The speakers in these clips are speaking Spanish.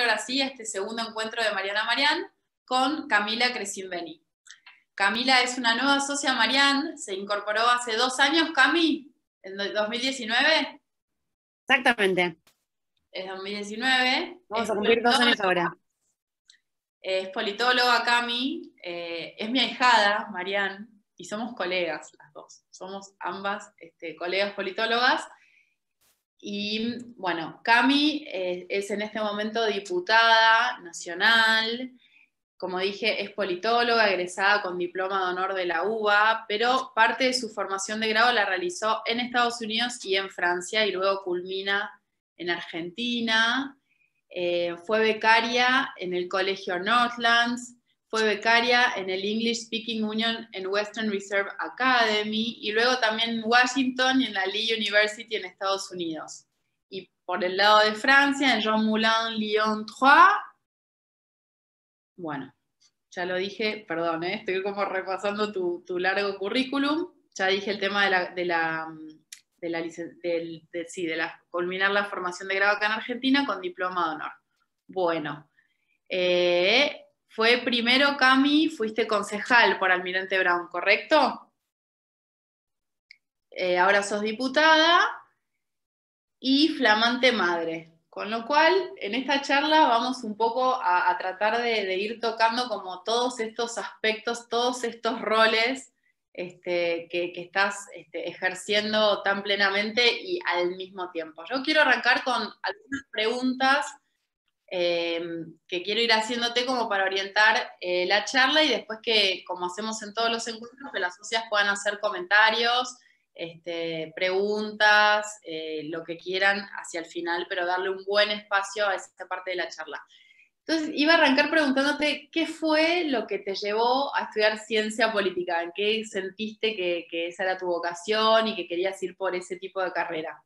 ahora sí este segundo encuentro de Mariana Marián con Camila Crescimbeni. Camila es una nueva socia Marián, se incorporó hace dos años, Cami, en 2019. Exactamente. Es 2019. Vamos a cumplir dos años ahora. Es politóloga, Cami, eh, es mi ahijada, Marián, y somos colegas las dos. Somos ambas este, colegas politólogas. Y bueno, Cami eh, es en este momento diputada nacional, como dije, es politóloga, egresada con diploma de honor de la UBA, pero parte de su formación de grado la realizó en Estados Unidos y en Francia y luego culmina en Argentina. Eh, fue becaria en el Colegio Northlands, fue becaria en el English Speaking Union en Western Reserve Academy y luego también en Washington y en la Lee University en Estados Unidos. Y por el lado de Francia, en Jean Moulin Lyon 3. Bueno, ya lo dije, perdón, ¿eh? estoy como repasando tu, largo currículum. Ya dije el tema de la, de la de la, de, sí, de la, culminar la formación de grado acá en Argentina con diploma de honor. Bueno, eh, fue primero, Cami, fuiste concejal por Almirante Brown, ¿correcto? Eh, ahora sos diputada y flamante madre. Con lo cual, en esta charla vamos un poco a, tratar de, ir tocando como todos estos aspectos, todos estos roles este, que, estás este, ejerciendo tan plenamente y al mismo tiempo. Yo quiero arrancar con algunas preguntas Em, que quiero ir haciéndote como para orientar eh, la charla y después que, como hacemos en todos los encuentros, que las socias puedan hacer comentarios, este, preguntas, eh, lo que quieran hacia el final, pero darle un buen espacio a esta parte de la charla. Entonces, iba a arrancar preguntándote qué fue lo que te llevó a estudiar ciencia política, en qué sentiste que esa era tu vocación y que querías ir por ese tipo de carrera.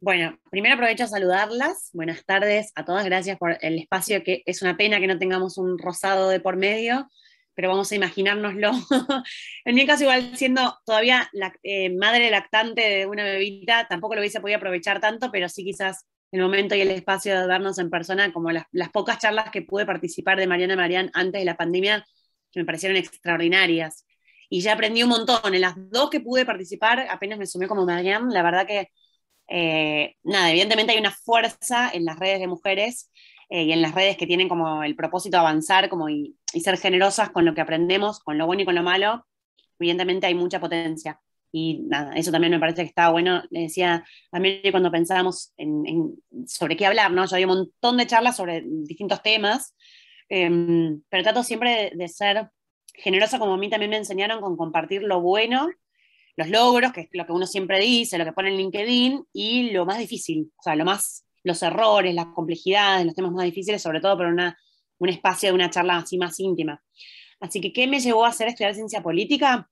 Bueno, primero aprovecho a saludarlas. Buenas tardes a todas. Gracias por el espacio, que es una pena que no tengamos un rosado de por medio, pero vamos a imaginárnoslo. en mi caso, igual siendo todavía la, eh, madre lactante de una bebita, tampoco lo hubiese podido aprovechar tanto, pero sí quizás el momento y el espacio de vernos en persona, como las, pocas charlas que pude participar de Mariana Marián antes de la pandemia, que me parecieron extraordinarias. Y ya aprendí un montón. En las dos que pude participar, apenas me sumé como Marian, la verdad que eh, nada, evidentemente hay una fuerza en las redes de mujeres eh, y en las redes que tienen como el propósito de avanzar como y, ser generosas con lo que aprendemos, con lo bueno y con lo malo. Evidentemente hay mucha potencia. Y nada, eso también me parece que está bueno. Le decía también cuando pensábamos en, sobre qué hablar, ¿no? Yo había un montón de charlas sobre distintos temas, em, pero trato siempre de ser generosa como a mí también me enseñaron con compartir lo bueno los logros, que es lo que uno siempre dice, lo que pone en LinkedIn, y lo más difícil, o sea, lo más, los errores, las complejidades, los temas más difíciles, sobre todo por un espacio de una charla así más íntima. Así que, ¿qué me llevó a hacer estudiar ciencia política?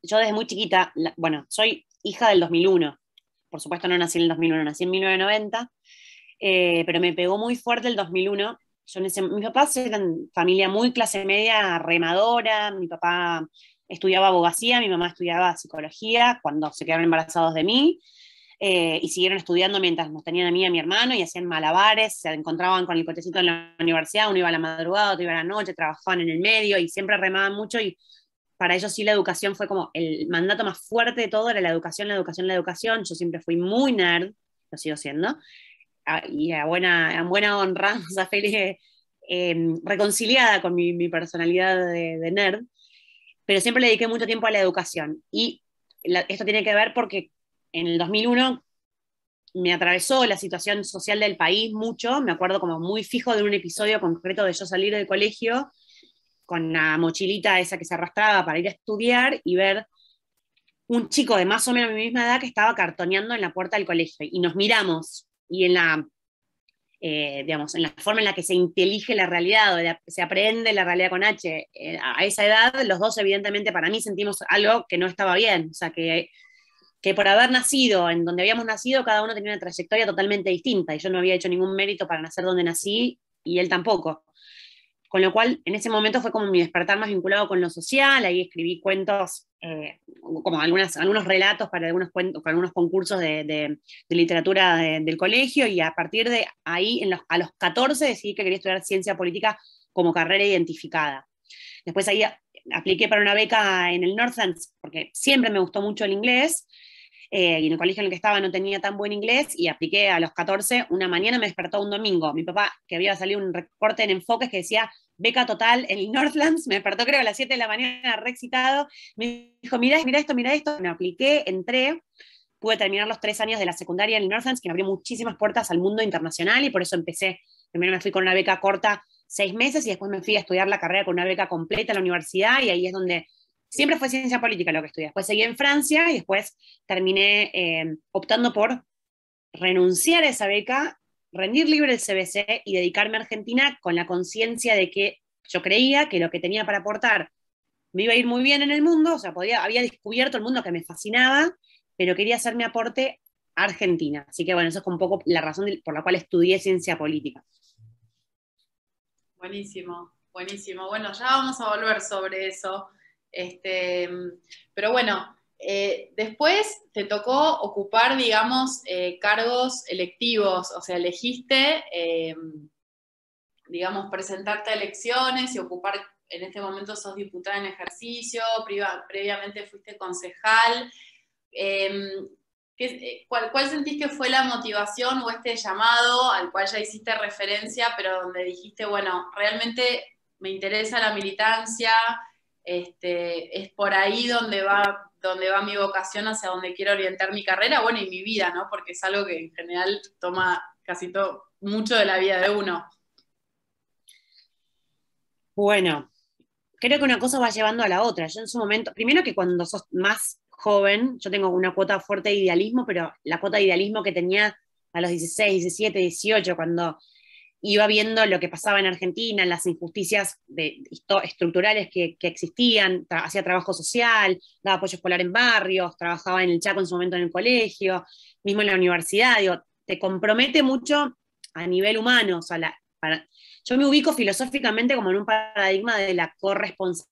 Yo desde muy chiquita, bueno, soy hija del 2001, por supuesto no nací en el 2001, nací en 1990, eh, pero me pegó muy fuerte el 2001 yo en mis papás eran familia muy clase media remadora, mi papá estudiaba abogacía, mi mamá estudiaba psicología cuando se quedaron embarazados de mí. Eh, y siguieron estudiando mientras nos tenían a mí y a mi hermano y hacían malabares, se encontraban con el cochecito en la universidad, uno iba a la madrugada, otro iba a la noche, trabajaban en el medio y siempre remaban mucho y para ellos sí la educación fue como el mandato más fuerte de todo, era la educación, la educación, la educación. Yo siempre fui muy nerd, lo sigo siendo, y a buena, buena honra, o feliz, eh, em, reconciliada con mi, personalidad de nerd pero siempre le dediqué mucho tiempo a la educación. Y esto tiene que ver porque en el 2001 me atravesó la situación social del país mucho, me acuerdo como muy fijo de un episodio concreto de yo salir del colegio con la mochilita esa que se arrastraba para ir a estudiar y ver un chico de más o menos mi misma edad que estaba cartoneando en la puerta del colegio y nos miramos y en la eh, digamos, en la forma en la que se intelige la realidad o se aprende la realidad con H, eh, a esa edad los dos evidentemente para mí sentimos algo que no estaba bien, o sea, que, que por haber nacido en donde habíamos nacido, cada uno tenía una trayectoria totalmente distinta y yo no había hecho ningún mérito para nacer donde nací y él tampoco. Con lo cual, en ese momento fue como mi despertar más vinculado con lo social, ahí escribí cuentos eh, como algunos relatos para algunos cuentos, algunos concursos de, literatura del colegio, y a partir de ahí, en a los 14, decidí que quería estudiar ciencia política como carrera identificada. Después ahí apliqué para una beca en el Northlands, porque siempre me gustó mucho el inglés, eh, y en el colegio en el que estaba no tenía tan buen inglés, y apliqué a los 14, una mañana me despertó un domingo, mi papá, que había salido un recorte en enfoques que decía, beca total en Northlands, me despertó creo a las 7 de la mañana re excitado, me dijo, mira mira esto, mira esto, me apliqué, entré, pude terminar los tres años de la secundaria en Northlands, que me abrió muchísimas puertas al mundo internacional y por eso empecé, primero me fui con una beca corta seis meses y después me fui a estudiar la carrera con una beca completa a la universidad y ahí es donde siempre fue ciencia política lo que estudié. Después seguí en Francia y después terminé eh, optando por renunciar a esa beca rendir libre el CBC y dedicarme a Argentina con la conciencia de que yo creía que lo que tenía para aportar me iba a ir muy bien en el mundo, o sea, podía, había descubierto el mundo que me fascinaba, pero quería hacer mi aporte a Argentina. Así que bueno, eso es un poco la razón por la cual estudié ciencia política. Buenísimo, buenísimo. Bueno, ya vamos a volver sobre eso. Este, pero bueno, eh, después te tocó ocupar, digamos, eh, cargos electivos, o sea, elegiste, eh, digamos, presentarte a elecciones y ocupar, en este momento sos diputada en ejercicio, previamente fuiste concejal. Em, ¿Cuál, ¿Cuál sentís que fue la motivación o este llamado al cual ya hiciste referencia, pero donde dijiste, bueno, realmente me interesa la militancia, este, es por ahí donde va donde va mi vocación, hacia donde quiero orientar mi carrera, bueno, y mi vida, ¿no? Porque es algo que en general toma casi todo, mucho de la vida de uno. Bueno, creo que una cosa va llevando a la otra. Yo en su momento, primero que cuando sos más joven, yo tengo una cuota fuerte de idealismo, pero la cuota de idealismo que tenía a los 16, 17, 18, cuando iba viendo lo que pasaba en Argentina, las injusticias estructurales que, existían, hacía trabajo social, daba apoyo escolar en barrios, trabajaba en el Chaco en su momento en el colegio, mismo en la universidad, te compromete mucho a nivel humano, o yo me ubico filosóficamente como en un paradigma de la corresponsabilidad,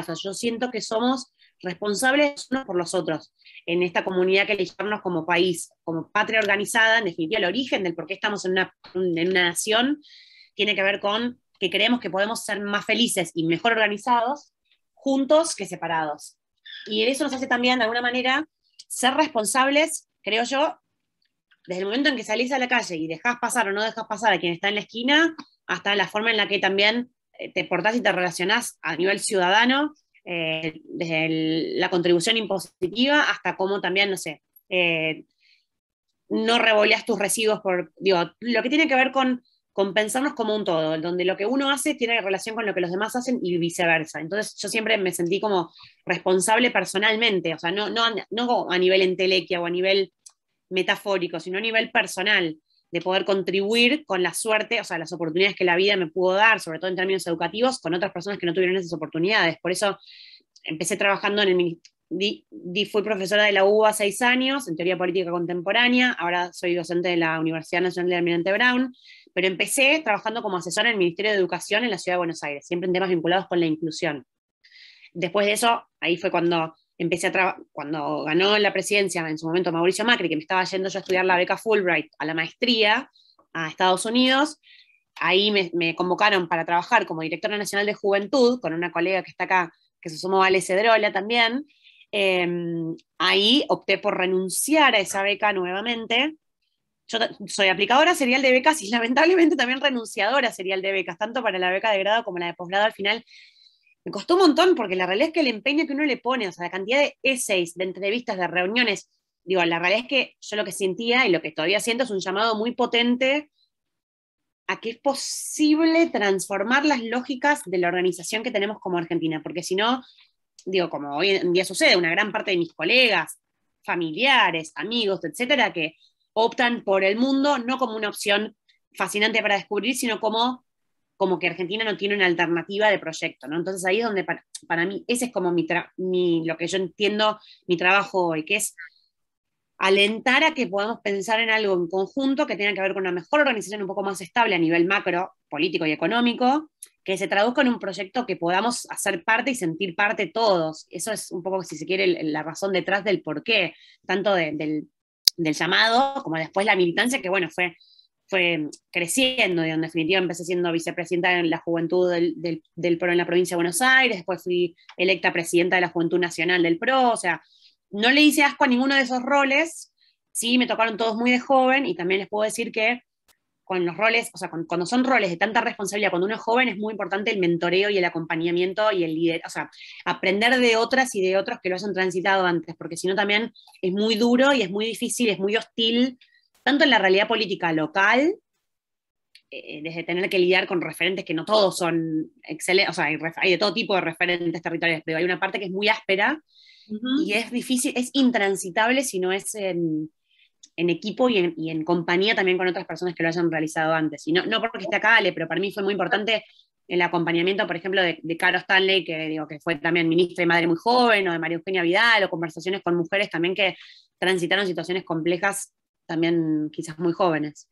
o sea, yo siento que somos responsables unos por los otros, en esta comunidad que elegimos como país, como patria organizada, en definitiva el origen del por qué estamos en una, en una nación, tiene que ver con que creemos que podemos ser más felices y mejor organizados juntos que separados. Y eso nos hace también, de alguna manera, ser responsables, creo yo, desde el momento en que salís a la calle y dejás pasar o no dejás pasar a quien está en la esquina, hasta la forma en la que también eh, te portás y te relacionás a nivel ciudadano desde la contribución impositiva hasta cómo también, no sé, eh, no revoleas tus residuos por, digo, lo que tiene que ver con, pensarnos como un todo, donde lo que uno hace tiene relación con lo que los demás hacen y viceversa. Entonces yo siempre me sentí como responsable personalmente, o sea, no, no a nivel entelequia o a nivel metafórico, sino a nivel personal de poder contribuir con la suerte, o sea, las oportunidades que la vida me pudo dar, sobre todo en términos educativos, con otras personas que no tuvieron esas oportunidades. Por eso empecé trabajando en el di, fui profesora de la UBA seis años en teoría política contemporánea, ahora soy docente de la Universidad Nacional de Almirante Brown, pero empecé trabajando como asesora en el Ministerio de Educación en la Ciudad de Buenos Aires, siempre en temas vinculados con la inclusión. Después de eso, ahí fue cuando empecé a trabajar, cuando ganó la presidencia en su momento Mauricio Macri, que me estaba yendo yo a estudiar la beca Fulbright a la maestría a Estados Unidos, ahí me, convocaron para trabajar como directora nacional de juventud con una colega que está acá, que se sumó Vale Cedrola también. Em, ahí opté por renunciar a esa beca nuevamente. Yo soy aplicadora serial de becas y lamentablemente también renunciadora serial de becas, tanto para la beca de grado como la de posgrado. Al final me costó un montón porque la realidad es que el empeño que uno le pone, o sea, la cantidad de essays, de entrevistas, de reuniones, digo, la realidad es que yo lo que sentía y lo que todavía siento es un llamado muy potente a que es posible transformar las lógicas de la organización que tenemos como Argentina, porque si no, digo, como hoy en día sucede, una gran parte de mis colegas, familiares, amigos, etcétera, que optan por el mundo no como una opción fascinante para descubrir, sino como como que Argentina no tiene una alternativa de proyecto, ¿no? Entonces ahí es donde para, mí, ese es como mi, lo que yo entiendo mi trabajo hoy, que es alentar a que podamos pensar en algo en conjunto que tenga que ver con una mejor organización un poco más estable a nivel macro, político y económico, que se traduzca en un proyecto que podamos hacer parte y sentir parte todos. Eso es un poco, si se quiere, la razón detrás del por qué tanto del, del llamado como después la militancia, que bueno, fue fue creciendo, en definitiva empecé siendo vicepresidenta en la juventud del, del, PRO en la provincia de Buenos Aires, después fui electa presidenta de la Juventud Nacional del PRO, o sea, no le hice asco a ninguno de esos roles, sí, me tocaron todos muy de joven y también les puedo decir que con los roles, o sea, cuando son roles de tanta responsabilidad, cuando uno es joven es muy importante el mentoreo y el acompañamiento y el líder, o sea, aprender de otras y de otros que lo hayan transitado antes, porque si no también es muy duro y es muy difícil, es muy hostil tanto en la realidad política local, eh, desde tener que lidiar con referentes que no todos son excelentes, o sea, hay, de todo tipo de referentes territoriales, pero hay una parte que es muy áspera y es difícil, es intransitable si no es en, equipo y en, compañía también con otras personas que lo hayan realizado antes. Y no, porque esté acá Ale, pero para mí fue muy importante el acompañamiento, por ejemplo, de, de, Caro Stanley, que, digo, que fue también ministra y madre muy joven, o de María Eugenia Vidal, o conversaciones con mujeres también que transitaron situaciones complejas también quizás muy jóvenes.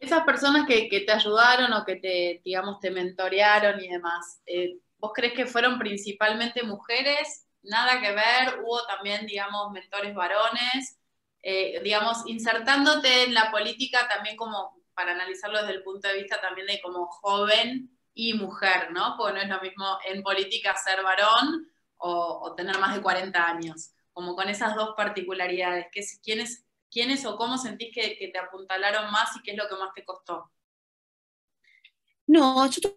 Esas personas que, te ayudaron o que te, digamos, te mentorearon y demás, eh, ¿vos crees que fueron principalmente mujeres? Nada que ver, hubo también, digamos, mentores varones, eh, digamos, insertándote en la política también como, para analizarlo desde el punto de vista también de como joven y mujer, ¿no? Porque no es lo mismo en política ser varón o, tener más de 40 años, como con esas dos particularidades. ¿Qué, ¿Quiénes ¿quiénes o cómo sentís que, te apuntalaron más y qué es lo que más te costó? No, yo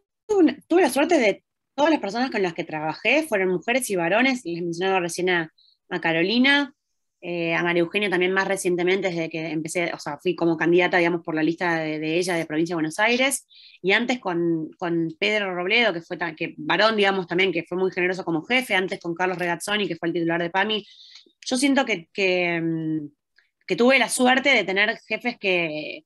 tuve, la suerte de todas las personas con las que trabajé, fueron mujeres y varones, les mencionaba recién a, Carolina, eh, a María Eugenia también más recientemente, desde que empecé, o sea, fui como candidata, digamos, por la lista de, ella de Provincia de Buenos Aires, y antes con, con Pedro Robledo, que fue que, varón, digamos, también, que fue muy generoso como jefe, antes con Carlos Regazzoni, que fue el titular de PAMI. Yo siento que, mm, que tuve la suerte de tener jefes que,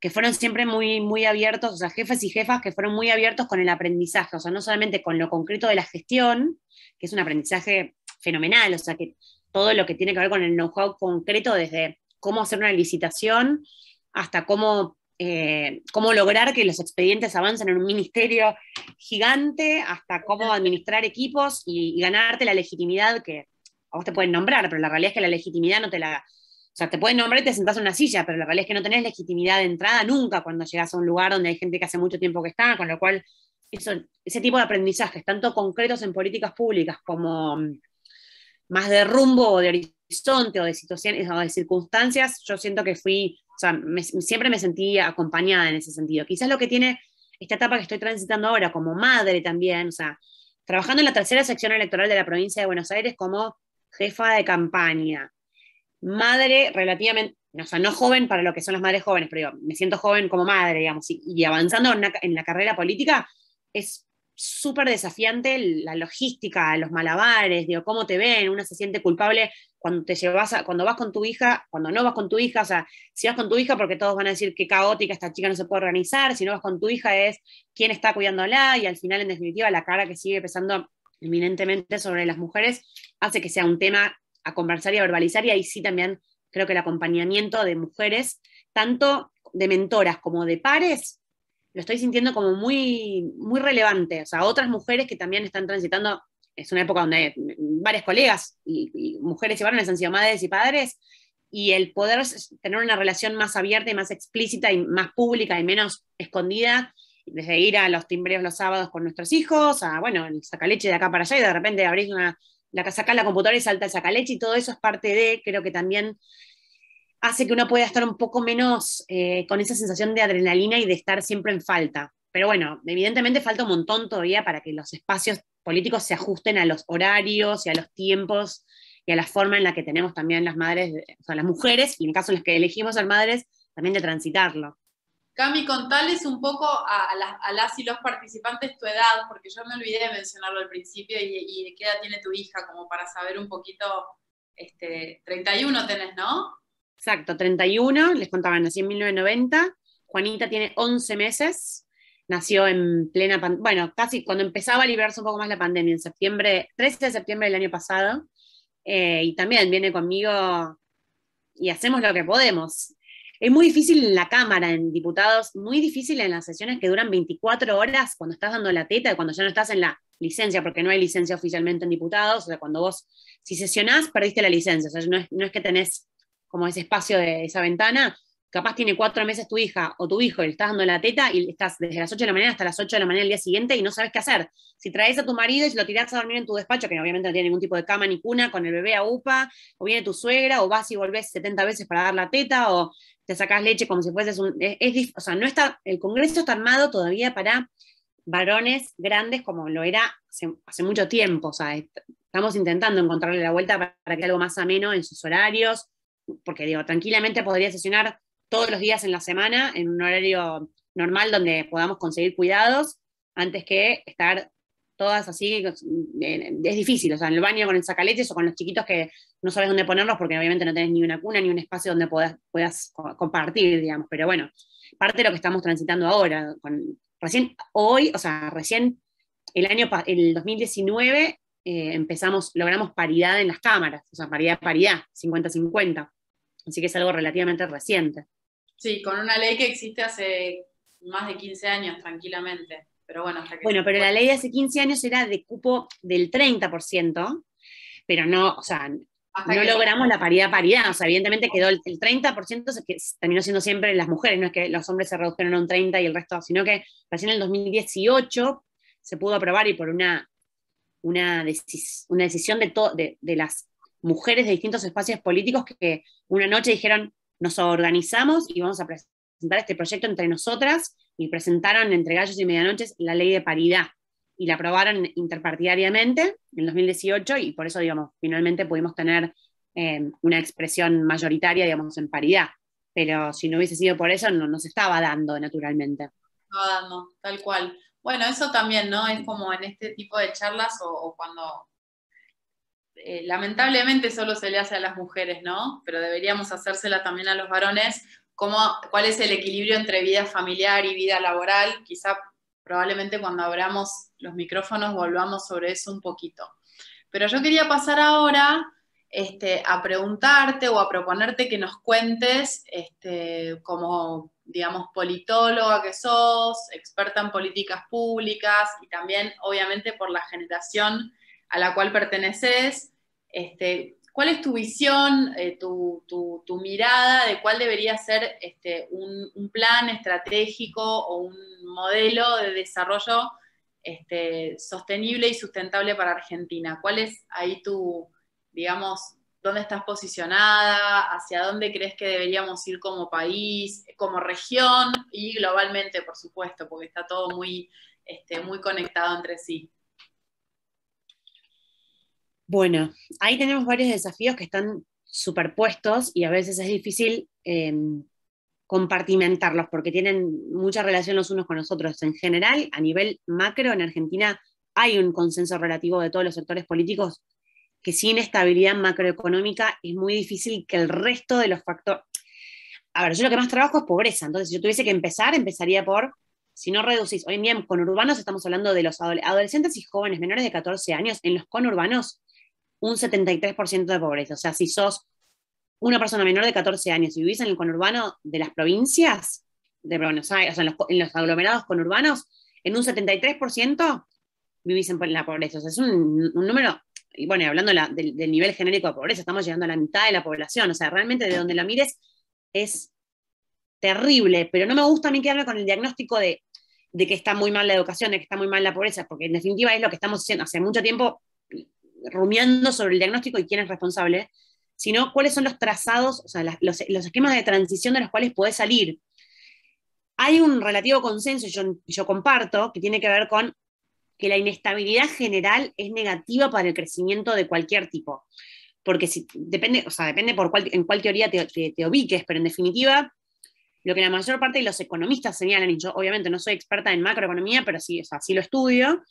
que fueron siempre muy, muy abiertos, o sea, jefes y jefas que fueron muy abiertos con el aprendizaje, o sea, no solamente con lo concreto de la gestión, que es un aprendizaje fenomenal, o sea, que todo lo que tiene que ver con el know-how concreto, desde cómo hacer una licitación hasta cómo, eh, cómo lograr que los expedientes avancen en un ministerio gigante, hasta cómo administrar equipos y, y ganarte la legitimidad que a vos te pueden nombrar, pero la realidad es que la legitimidad no te la o sea, te pueden nombrar y te sentás en una silla, pero la realidad es que no tenés legitimidad de entrada nunca cuando llegas a un lugar donde hay gente que hace mucho tiempo que está, con lo cual eso, ese tipo de aprendizajes, tanto concretos en políticas públicas como mm, más de rumbo o de horizonte o de situaciones o de circunstancias, yo siento que fui, o sea, siempre me sentí acompañada en ese sentido. Quizás lo que tiene esta etapa que estoy transitando ahora como madre también, o sea, trabajando en la tercera sección electoral de la provincia de Buenos Aires como jefa de campaña, madre relativamente, o sea, no joven para lo que son las madres jóvenes, pero digo, me siento joven como madre, digamos, y, avanzando en, la carrera política, es súper desafiante la logística, los malabares, digo, cómo te ven, una se siente culpable cuando te llevas, cuando vas con tu hija, cuando no vas con tu hija, o sea, si vas con tu hija porque todos van a decir que caótica, esta chica no se puede organizar, si no vas con tu hija es quién está cuidándola, y al final, en definitiva, la cara que sigue pesando eminentemente sobre las mujeres hace que sea un tema a conversar y a verbalizar, y ahí sí también creo que el acompañamiento de mujeres, tanto de mentoras como de pares, lo estoy sintiendo como muy, muy relevante. O sea, otras mujeres que también están transitando, es una época donde varias colegas y, mujeres y varones han sido madres y padres, y el poder tener una relación más abierta y más explícita y más pública y menos escondida, desde ir a los timbreos los sábados con nuestros hijos, a, bueno, saca leche de acá para allá y de repente abrir una la casaca, la computadora y salta saca leche y todo eso es parte de, creo que también hace que uno pueda estar un poco menos eh, con esa sensación de adrenalina y de estar siempre en falta. Pero bueno, evidentemente falta un montón todavía para que los espacios políticos se ajusten a los horarios y a los tiempos y a la forma en la que tenemos también las madres, o sea, las mujeres, y en el caso en las que elegimos ser madres, también de transitarlo. Cami, contales un poco a, las, y los participantes tu edad, porque yo me olvidé de mencionarlo al principio, y, de qué edad tiene tu hija, como para saber un poquito, este, 31 tenés, ¿no? Exacto, 31, les contaba, nací en 1990, Juanita tiene 11 meses, nació en plena, bueno, casi cuando empezaba a liberarse un poco más la pandemia, en septiembre, 13 de septiembre del año pasado, eh, y también viene conmigo y hacemos lo que podemos. Es muy difícil en la Cámara, en diputados, muy difícil en las sesiones que duran 24 horas cuando estás dando la teta, cuando ya no estás en la licencia, porque no hay licencia oficialmente en diputados, o sea, cuando vos, si sesionás, perdiste la licencia, o sea, no es, que tenés como ese espacio de esa ventana, capaz tiene cuatro meses tu hija o tu hijo y le estás dando la teta y estás desde las 8 de la mañana hasta las 8 de la mañana del día siguiente y no sabes qué hacer. Si traes a tu marido y lo tirás a dormir en tu despacho, que obviamente no tiene ningún tipo de cama ni cuna, con el bebé a UPA, o viene tu suegra, o vas y volvés 70 veces para dar la teta, o sacas leche como si fueses un... Es, o sea, no está, el Congreso está armado todavía para varones grandes como lo era hace, mucho tiempo. O sea, estamos intentando encontrarle la vuelta para, para que algo más ameno en sus horarios, porque digo, tranquilamente podría sesionar todos los días en la semana en un horario normal donde podamos conseguir cuidados antes que estar todas así, mm, es difícil, o sea, en el baño con el sacalete o con los chiquitos que no sabes dónde ponerlos porque obviamente no tenés ni una cuna ni un espacio donde puedas, puedas compartir, digamos, pero bueno, parte de lo que estamos transitando ahora, con, recién hoy, o sea, recién el año, el 2019 eh, empezamos, logramos paridad en las cámaras, o sea, paridad, paridad, 50-50, así que es algo relativamente reciente. Sí, con una ley que existe hace más de 15 años tranquilamente bueno, pero la ley de hace 15 años era de cupo del 30%, pero no, no logramos la paridad paridad, o evidentemente quedó el, 30% que terminó siendo siempre las mujeres, no es que los hombres se redujeron a un 30 y el resto, sino que recién en el 2018 se pudo aprobar y por una, una, una decisión de, de, las mujeres de distintos espacios políticos que una noche dijeron, nos organizamos y vamos a presentar este proyecto entre nosotras y presentaron entre gallos y medianoches la ley de paridad y la aprobaron interpartidariamente en 2018 y por eso, digamos, finalmente pudimos tener eh, una expresión mayoritaria, digamos, en paridad. Pero si no hubiese sido por eso, no nos estaba dando naturalmente. No dando, tal cual. Bueno, eso también, ¿no? Es como en este tipo de charlas o, cuando eh, lamentablemente solo se le hace a las mujeres, ¿no? Pero deberíamos hacérsela también a los varones, cuál es el equilibrio entre vida familiar y vida laboral. Quizá probablemente cuando abramos los micrófonos volvamos sobre eso un poquito. Pero yo quería pasar ahora este, a preguntarte o a proponerte que nos cuentes, este, como, digamos, politóloga que sos, experta en políticas públicas y también, obviamente, por la generación a la cual perteneces, este, ¿Cuál es tu visión, eh, tu, mirada de cuál debería ser este, un, plan estratégico o un modelo de desarrollo este, sostenible y sustentable para Argentina? ¿Cuál es ahí tu, digamos, dónde estás posicionada, hacia dónde crees que deberíamos ir como país, como región y globalmente, por supuesto, porque está todo muy, este, muy conectado entre sí? Bueno, ahí tenemos varios desafíos que están superpuestos y a veces es difícil em, compartimentarlos porque tienen mucha relación los unos con los otros. En general, a nivel macro, en Argentina hay un consenso relativo de todos los sectores políticos que sin estabilidad macroeconómica es muy difícil que el resto de los factores... A ver, yo lo que más trabajo es pobreza, entonces si yo tuviese que empezar, empezaría por, si no reducís, hoy en día con urbanos estamos hablando de los adolescentes y jóvenes menores de 14 años, en los conurbanos un 73% de pobreza. O sea, si sos una persona menor de 14 años y vivís en el conurbano de las provincias de Buenos Aires, o sea, en los, aglomerados conurbanos, en un 73% vivís en la pobreza. O sea, es un, número, y bueno, hablando del, nivel genérico de pobreza, estamos llegando a la mitad de la población. O sea, realmente de donde lo mires es terrible, pero no me gusta a mí quedarme con el diagnóstico de, de que está muy mal la educación, de que está muy mal la pobreza, porque en definitiva es lo que estamos haciendo. Hace mucho tiempo rumiando sobre el diagnóstico y quién es responsable, sino cuáles son los trazados, o sea, los, esquemas de transición de los cuales puede salir. Hay un relativo consenso, yo, yo comparto, que tiene que ver con que la inestabilidad general es negativa para el crecimiento de cualquier tipo. Porque si, depende, o sea, depende por en cuál teoría te, ubiques, pero en definitiva, lo que la mayor parte de los economistas señalan, y yo obviamente no soy experta en macroeconomía, pero sí, o sea, sí lo estudio,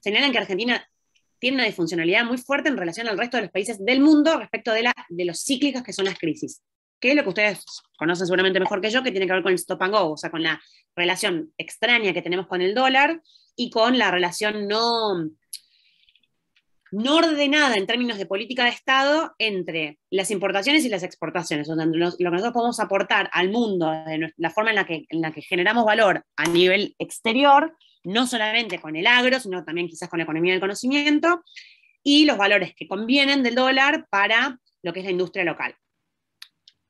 señalan que Argentina tiene una disfuncionalidad muy fuerte en relación al resto de los países del mundo respecto de, la, de los cíclicos que son las crisis, que es lo que ustedes conocen seguramente mejor que yo, que tiene que ver con el stop and go, o sea, con la relación extraña que tenemos con el dólar y con la relación no, no ordenada en términos de política de Estado entre las importaciones y las exportaciones, donde lo que nosotros podemos aportar al mundo, la forma en la que, en la que generamos valor a nivel exterior, no solamente con el agro, sino también quizás con la economía del conocimiento, y los valores que convienen del dólar para lo que es la industria local.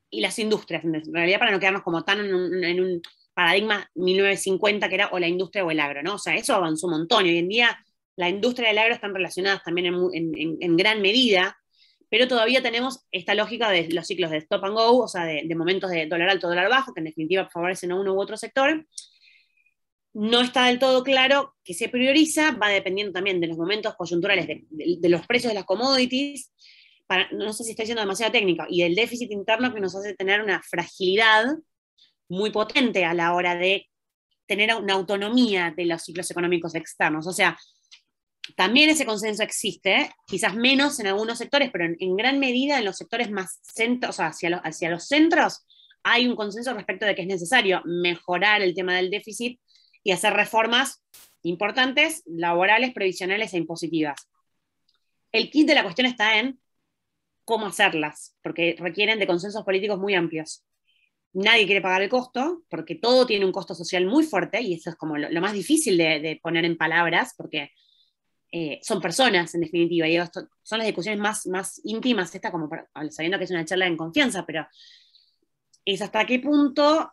Y las industrias, en realidad, para no quedarnos como tan en un, paradigma 1950 que era o la industria o el agro, ¿no? O sea, eso avanzó un montón. Hoy en día la industria y el agro están relacionadas también en, gran medida, pero todavía tenemos esta lógica de los ciclos de stop and go, o sea, de, de momentos de dólar alto, dólar bajo, que en definitiva favorecen a uno u otro sector, no está del todo claro que se prioriza, va dependiendo también de los momentos coyunturales, de, los precios de las commodities, no sé si estoy siendo demasiado técnico, y del déficit interno que nos hace tener una fragilidad muy potente a la hora de tener una autonomía de los ciclos económicos externos. O sea, también ese consenso existe, quizás menos en algunos sectores, pero en, gran medida en los sectores más centros, o sea, hacia, hacia los centros, hay un consenso respecto de que es necesario mejorar el tema del déficit y hacer reformas importantes, laborales, previsionales e impositivas. El kit de la cuestión está en cómo hacerlas, porque requieren de consensos políticos muy amplios. Nadie quiere pagar el costo, porque todo tiene un costo social muy fuerte, y eso es como lo, más difícil de, poner en palabras, porque eh, son personas, en definitiva, y son las discusiones más, más íntimas, esta como sabiendo que es una charla en confianza, pero es hasta qué punto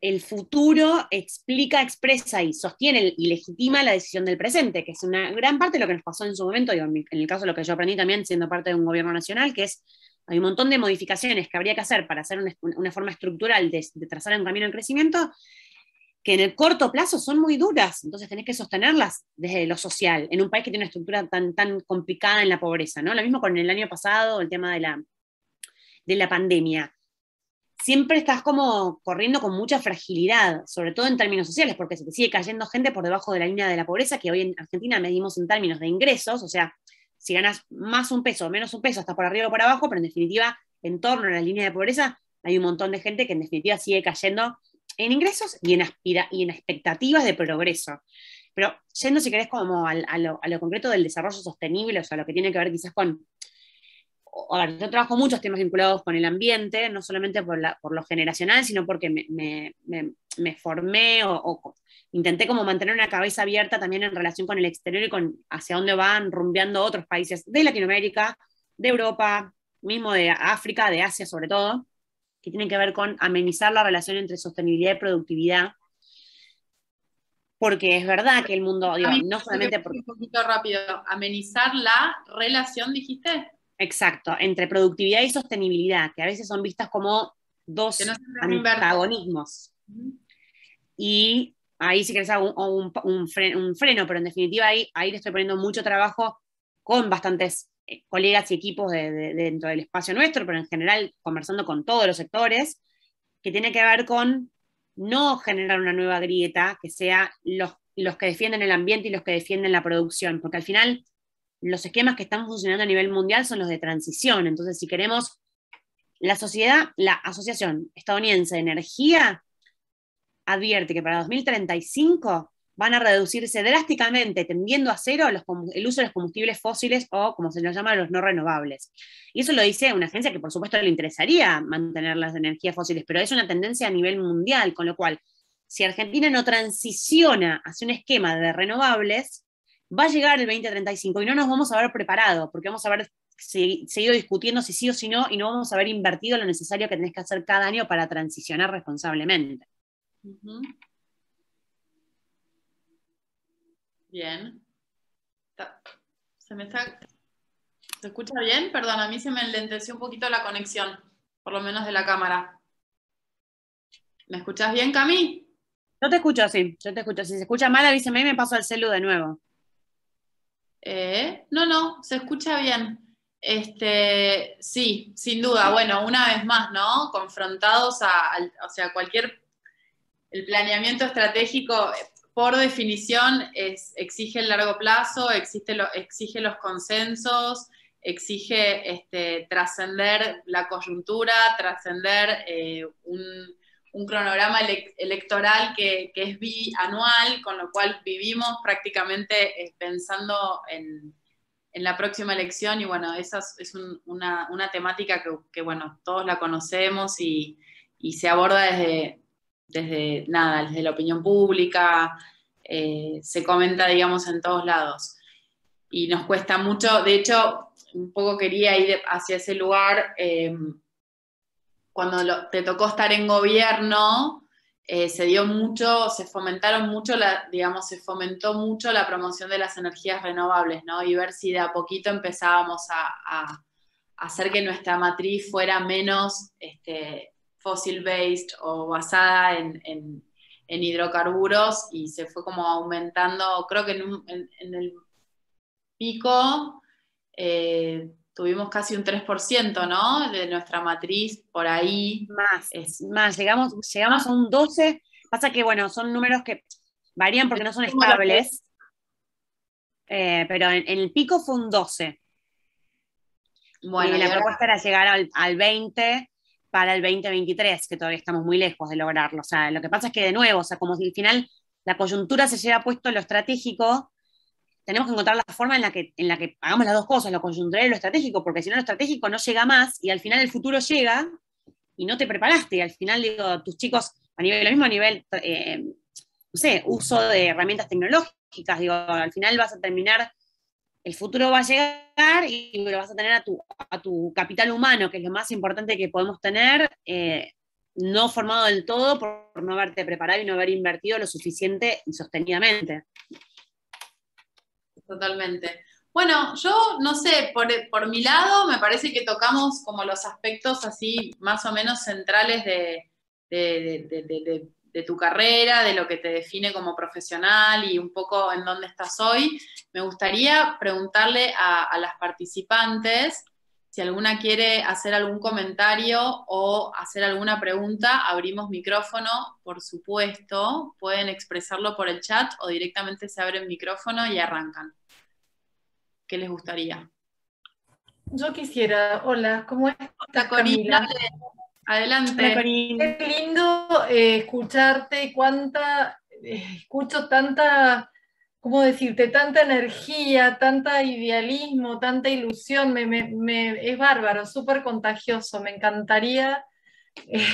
el futuro explica, expresa y sostiene y legitima la decisión del presente, que es una gran parte de lo que nos pasó en su momento, digo, en el caso de lo que yo aprendí también siendo parte de un gobierno nacional, que es hay un montón de modificaciones que habría que hacer para hacer una, forma estructural de, trazar un camino en crecimiento, que en el corto plazo son muy duras, entonces tenés que sostenerlas desde lo social, en un país que tiene una estructura tan, tan complicada en la pobreza, ¿no? Lo mismo con el año pasado, el tema de de la pandemia siempre estás como corriendo con mucha fragilidad, sobre todo en términos sociales, porque se te sigue cayendo gente por debajo de la línea de la pobreza, que hoy en Argentina medimos en términos de ingresos, o sea, si ganas más un peso, menos un peso, estás por arriba o por abajo, pero en definitiva, en torno a la línea de pobreza, hay un montón de gente que en definitiva sigue cayendo en ingresos y en, aspira y en expectativas de progreso. Pero yendo, si querés, como lo, a lo concreto del desarrollo sostenible, o sea, lo que tiene que ver quizás con yo trabajo muchos temas vinculados con el ambiente, no solamente por, lo generacional, sino porque me, formé o, intenté como mantener una cabeza abierta también en relación con el exterior y con hacia dónde van rumbeando otros países de Latinoamérica, de Europa, mismo de África, de Asia sobre todo, que tienen que ver con amenizar la relación entre sostenibilidad y productividad. Porque es verdad que el mundo, no solamente Un poquito rápido, amenizar la relación, dijiste. Exacto, entre productividad y sostenibilidad, que a veces son vistas como dos antagonismos. Y ahí sí que es un, freno, pero en definitiva ahí, ahí le estoy poniendo mucho trabajo con bastantes eh, colegas y equipos dentro del espacio nuestro, pero en general conversando con todos los sectores, que tiene que ver con no generar una nueva grieta que sea los, los que defienden el ambiente y los que defienden la producción, porque al final los esquemas que están funcionando a nivel mundial son los de transición. Entonces, si queremos la sociedad, la Asociación Estadounidense de Energía advierte que para 2035 van a reducirse drásticamente, tendiendo a cero el uso de los combustibles fósiles o, como se los llama, los no renovables. Y eso lo dice una agencia que, por supuesto, le interesaría mantener las energías fósiles, pero es una tendencia a nivel mundial, con lo cual, si Argentina no transiciona hacia un esquema de renovables, va a llegar el 2035 y no nos vamos a haber preparado, porque vamos a haber seguido discutiendo si sí o si no, y no vamos a haber invertido lo necesario que tenés que hacer cada año para transicionar responsablemente. Bien. Se me ¿Se escucha bien? Perdón, a mí se me enlenteció un poquito la conexión, por lo menos de la cámara. ¿Me escuchas bien, Cami? Yo te escucho, sí, yo te escucho. Si se escucha mal, avíseme y me paso al celu de nuevo. Eh, no, no, se escucha bien. Este, sí, sin duda. Bueno, una vez más, ¿no? Confrontados a, o sea, cualquier, el planeamiento estratégico eh, por definición exige el largo plazo, existe exige los consensos, exige este, trascender la coyuntura, trascender eh, un un cronograma electoral que, que, es bianual, con lo cual vivimos prácticamente eh, pensando en, en, la próxima elección y bueno, esa es, una, temática que, bueno, todos la conocemos y, se aborda desde, desde, nada, desde la opinión pública, eh, se comenta, digamos, en todos lados. Y nos cuesta mucho, de hecho, un poco quería ir hacia ese lugar. Eh, cuando te tocó estar en gobierno, eh, se dio mucho, se fomentaron mucho, la, digamos, se fomentó mucho la promoción de las energías renovables, ¿no? Y ver si de a poquito empezábamos a, hacer que nuestra matriz fuera menos este, fossil-based o basada en, hidrocarburos y se fue como aumentando, creo que en, el pico eh, tuvimos casi un 3%, ¿no? De nuestra matriz por ahí. Más, es, más, llegamos, llegamos a un 12. Pasa que, bueno, son números que varían porque no son estables. Eh, pero en, el pico fue un 12. Bueno, y la propuesta era llegar al, 20 para el 2023, que todavía estamos muy lejos de lograrlo. O sea, lo que pasa es que de nuevo, o sea, como si al final la coyuntura se lleva puesto lo estratégico, tenemos que encontrar la forma en la que, en la que hagamos las dos cosas, lo coyuntural y lo estratégico, porque si no lo estratégico no llega más y al final el futuro llega y no te preparaste. Y al final, digo, tus chicos, a nivel, lo mismo a nivel, eh, no sé, uso de herramientas tecnológicas, digo, al final vas a terminar, el futuro va a llegar y lo vas a tener a tu, a tu capital humano, que es lo más importante que podemos tener, eh, no formado del todo por, no haberte preparado y no haber invertido lo suficiente y sostenidamente totalmente. Bueno, yo no sé, por, mi lado me parece que tocamos como los aspectos así más o menos centrales de, tu carrera, de lo que te define como profesional y un poco en dónde estás hoy. Me gustaría preguntarle a, a las participantes si alguna quiere hacer algún comentario o hacer alguna pregunta, abrimos micrófono, por supuesto. Pueden expresarlo por el chat o directamente se abre el micrófono y arrancan. ¿Qué les gustaría? Yo quisiera, hola, ¿cómo está Corina? Adelante. Corina. Qué lindo eh, escucharte, cuánta, eh, escucho tanta ¿cómo decirte? Tanta energía, tanta idealismo, tanta ilusión, me, es bárbaro, súper contagioso. Me encantaría eh,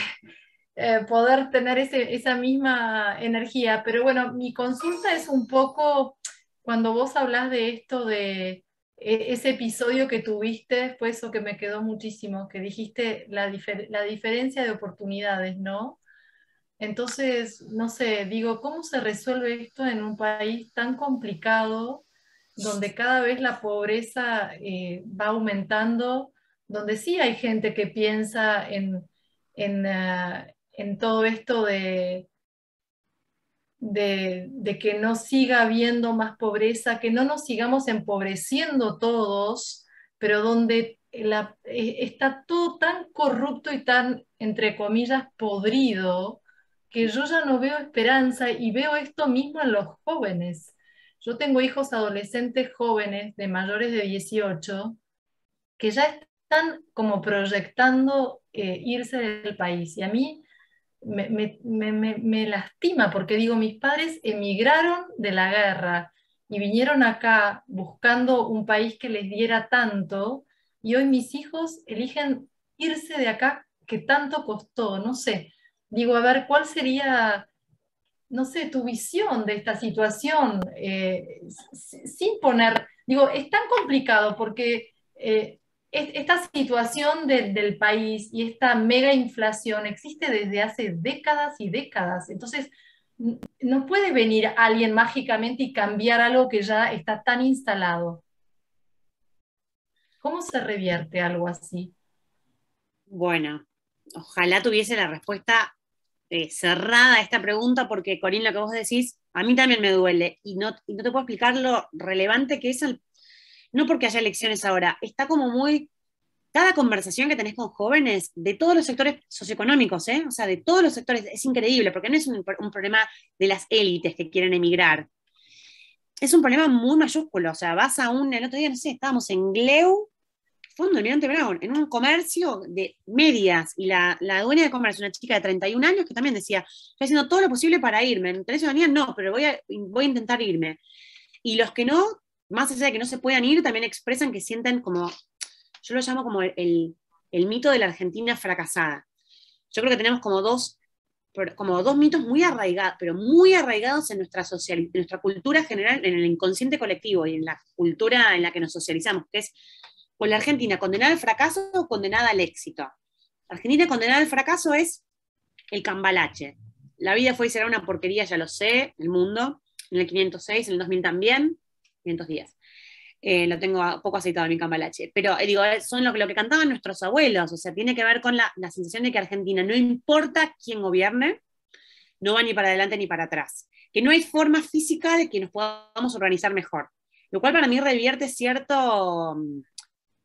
eh, poder tener esa misma energía. Pero bueno, mi consulta es un poco cuando vos hablas de esto, de e, ese episodio que tuviste pues, eso que me quedó muchísimo, que dijiste la diferencia de oportunidades, ¿no? Entonces, no sé, digo, ¿cómo se resuelve esto en un país tan complicado, donde cada vez la pobreza eh, va aumentando, donde sí hay gente que piensa en, ah, todo esto de, de, que no siga habiendo más pobreza, que no nos sigamos empobreciendo todos, pero donde e, está todo tan corrupto y tan, entre comillas, podrido? que yo ya no veo esperanza y veo esto mismo en los jóvenes. Yo tengo hijos adolescentes jóvenes de mayores de 18 que ya están como proyectando eh, irse del país. Y a mí me, lastima porque digo, mis padres emigraron de la guerra y vinieron acá buscando un país que les diera tanto y hoy mis hijos eligen irse de acá que tanto costó, no sé digo, a ver, ¿cuál sería, no sé, tu visión de esta situación eh, sin poner, digo, es tan complicado porque eh, esta situación del país y esta mega inflación existe desde hace décadas y décadas. Entonces, no puede venir alguien mágicamente y cambiar algo que ya está tan instalado. ¿Cómo se revierte algo así? Bueno, ojalá tuviese la respuesta cerrada esta pregunta porque, Corín, lo que vos decís, a mí también me duele y no, no te puedo explicar lo relevante que es, no porque haya elecciones ahora, está como muy, cada conversación que tenés con jóvenes de todos los sectores socioeconómicos, ¿eh? o sea, de todos los sectores, es increíble, porque no es un, un problema de las élites que quieren emigrar, es un problema muy mayúsculo. O sea, vas a un, el otro día, no sé, estábamos en Gleu fondo, un Brown, en un comercio de medias, y la, dueña de comercio, una chica de 31 años, que también decía, estoy haciendo todo lo posible para irme, en tres ciudadanía no, pero voy a, voy a intentar irme. Y los que no, más allá de que no se puedan ir, también expresan que sienten como, yo lo llamo como el, mito de la Argentina fracasada. Yo creo que tenemos como dos como dos mitos muy arraigados, pero muy arraigados en nuestra, en nuestra cultura general, en el inconsciente colectivo y en la cultura en la que nos socializamos, que es ¿Con la Argentina condenada al fracaso o condenada al éxito. Argentina condenada al fracaso es el cambalache. La vida fue y será una porquería, ya lo sé, el mundo, en el 506, en el 2000 también, 510. Eh, lo tengo poco aceitado en mi cambalache, pero eh, digo, eh, son lo, lo, que cantaban nuestros abuelos, o sea, tiene que ver con la, la sensación de que Argentina, no importa quién gobierne, no va ni para adelante ni para atrás, que no hay forma física de que nos podamos organizar mejor, lo cual para mí revierte cierto, mm,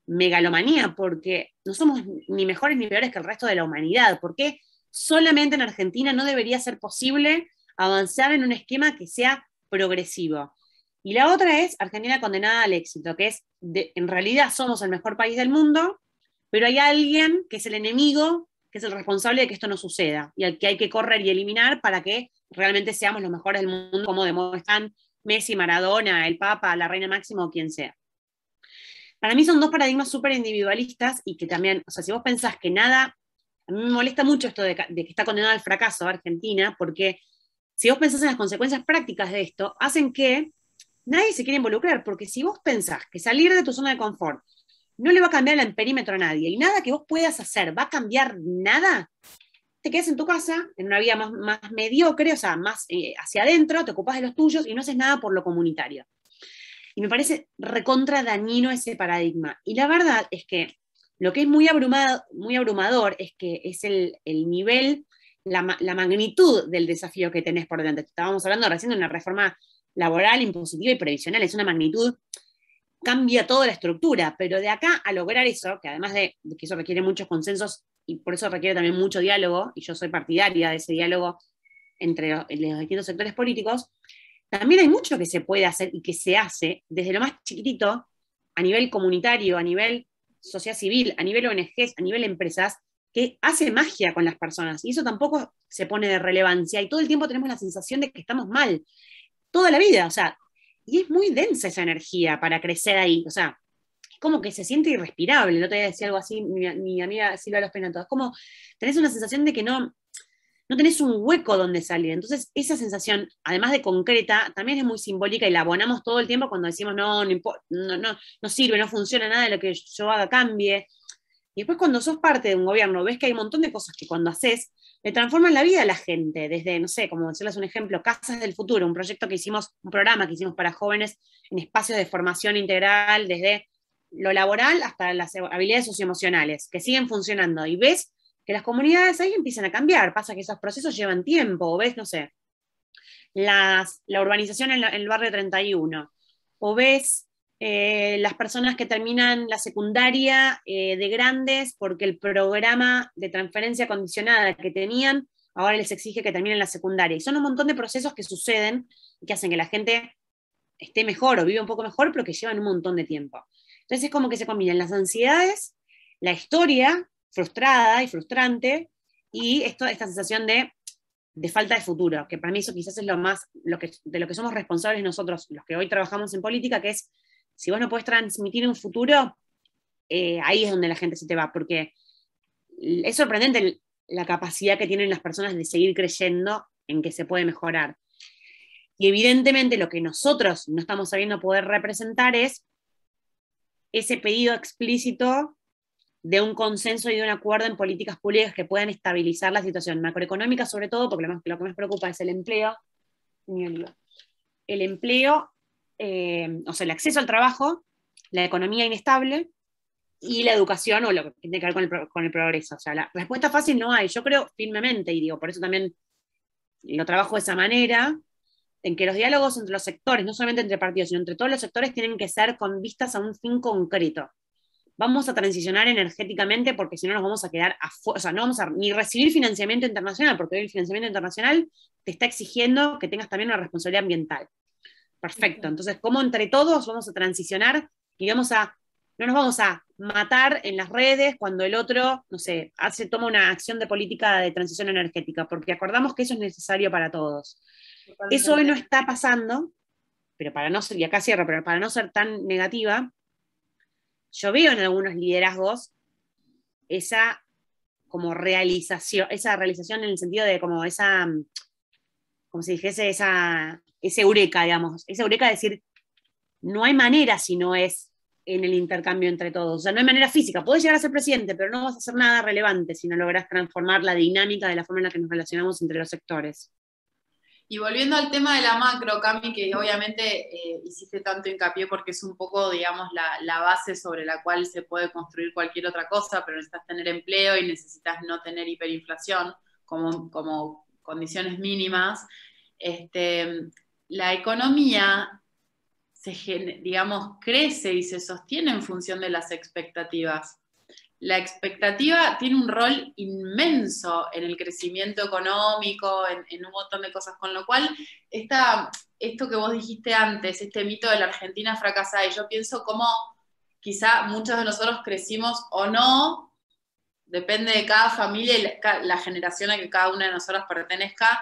megalomanía, porque no somos ni mejores ni peores que el resto de la humanidad. porque solamente en Argentina no debería ser posible avanzar en un esquema que sea progresivo? Y la otra es Argentina condenada al éxito, que es, en realidad somos el mejor país del mundo, pero hay alguien que es el enemigo, que es el responsable de que esto no suceda, y al que hay que correr y eliminar para que realmente seamos los mejores del mundo, como demuestran Messi, Maradona, el Papa, la Reina Máximo o quien sea. Para mí son dos paradigmas súper individualistas y que también, o sea, si vos pensás que nada, a mí me molesta mucho esto de, que está condenada al fracaso Argentina, porque si vos pensás en las consecuencias prácticas de esto, hacen que nadie se quiera involucrar, porque si vos pensás que salir de tu zona de confort no le va a cambiar el perímetro a nadie y nada que vos puedas hacer va a cambiar nada, te quedas en tu casa, en una vida más, mediocre, o sea, más eh, hacia adentro, te ocupas de los tuyos y no haces nada por lo comunitario. Y me parece recontra dañino ese paradigma. Y la verdad es que lo que es muy, abrumado, muy abrumador es que es el, nivel, la, magnitud del desafío que tenés por delante. Estábamos hablando recién de una reforma laboral, impositiva y previsional. Es una magnitud, cambia toda la estructura, pero de acá a lograr eso, que además de, que eso requiere muchos consensos y por eso requiere también mucho diálogo, y yo soy partidaria de ese diálogo entre los distintos sectores políticos, también hay mucho que se puede hacer y que se hace desde lo más chiquitito, a nivel comunitario, a nivel sociedad civil, a nivel ONGs, a nivel empresas, que hace magia con las personas. Y eso tampoco se pone de relevancia y todo el tiempo tenemos la sensación de que estamos mal. Toda la vida, o sea, y es muy densa esa energía para crecer ahí, o sea, es como que se siente irrespirable. no te voy a decir algo así mi, amiga Silvia Los Penatos, es como tenés una sensación de que no, no tenés un hueco donde salir. Entonces, esa sensación, además de concreta, también es muy simbólica y la abonamos todo el tiempo cuando decimos, no, no, no, sirve, no funciona nada de lo que yo haga cambie. Y después cuando sos parte de un gobierno, ves que hay un montón de cosas que cuando haces, le transforman la vida a la gente, desde, no sé, como decirles un ejemplo, Casas del Futuro, un proyecto que hicimos, un programa que hicimos para jóvenes en espacios de formación integral, desde lo laboral hasta las habilidades socioemocionales, que siguen funcionando. Y ves que las comunidades ahí empiezan a cambiar. Pasa que esos procesos llevan tiempo, o ves, no sé, las, la urbanización en, el barrio 31, o ves eh, las personas que terminan la secundaria eh, de grandes porque el programa de transferencia condicionada que tenían ahora les exige que terminen la secundaria. Y son un montón de procesos que suceden y que hacen que la gente esté mejor o vive un poco mejor, pero que llevan un montón de tiempo. Entonces es como que se combinan las ansiedades, la historia, frustrada y frustrante, y esto, esta sensación de, falta de futuro, que para mí eso quizás es lo más, lo que, de lo que somos responsables nosotros, los que hoy trabajamos en política, que es, si vos no podés transmitir un futuro, eh, ahí es donde la gente se te va, porque es sorprendente la capacidad que tienen las personas de seguir creyendo en que se puede mejorar. Y evidentemente lo que nosotros no estamos sabiendo poder representar es ese pedido explícito de un consenso y de un acuerdo en políticas públicas que puedan estabilizar la situación macroeconómica, sobre todo, porque lo, que más preocupa es el empleo, el empleo, eh, o sea, el acceso al trabajo, la economía inestable y la educación o lo que tiene que ver con el, con el progreso. O sea, la respuesta fácil no hay. Yo creo firmemente, y digo, por eso también lo trabajo de esa manera, en que los diálogos entre los sectores, no solamente entre partidos, sino entre todos los sectores, tienen que ser con vistas a un fin concreto vamos a transicionar energéticamente porque si no nos vamos a quedar afuera, o sea, no vamos a ni recibir financiamiento internacional, porque hoy el financiamiento internacional te está exigiendo que tengas también una responsabilidad ambiental. Perfecto, entonces, ¿cómo entre todos vamos a transicionar y vamos a, no nos vamos a matar en las redes cuando el otro, no sé, hace, toma una acción de política de transición energética, porque acordamos que eso es necesario para todos. Eso hoy no está pasando, pero para no ser, y acá cierro, pero para no ser tan negativa, yo veo en algunos liderazgos esa como realización, esa realización en el sentido de como esa, mm, como si dijese, esa, ese eureka, digamos, esa eureka de decir, no hay manera si no es en el intercambio entre todos. O sea, no hay manera física. Puedes llegar a ser presidente, pero no vas a hacer nada relevante si no logras transformar la dinámica de la forma en la que nos relacionamos entre los sectores. Y volviendo al tema de la macro, Cami, que obviamente eh, hiciste tanto hincapié porque es un poco, digamos, la, base sobre la cual se puede construir cualquier otra cosa, pero necesitas tener empleo y necesitas no tener hiperinflación como, condiciones mínimas. Este, la economía, se, digamos, crece y se sostiene en función de las expectativas la expectativa tiene un rol inmenso en el crecimiento económico, en, un montón de cosas, con lo cual esto que vos dijiste antes, este mito de la Argentina fracasada, y yo pienso cómo quizá muchos de nosotros crecimos o no, depende de cada familia y la, la generación a que cada una de nosotras pertenezca,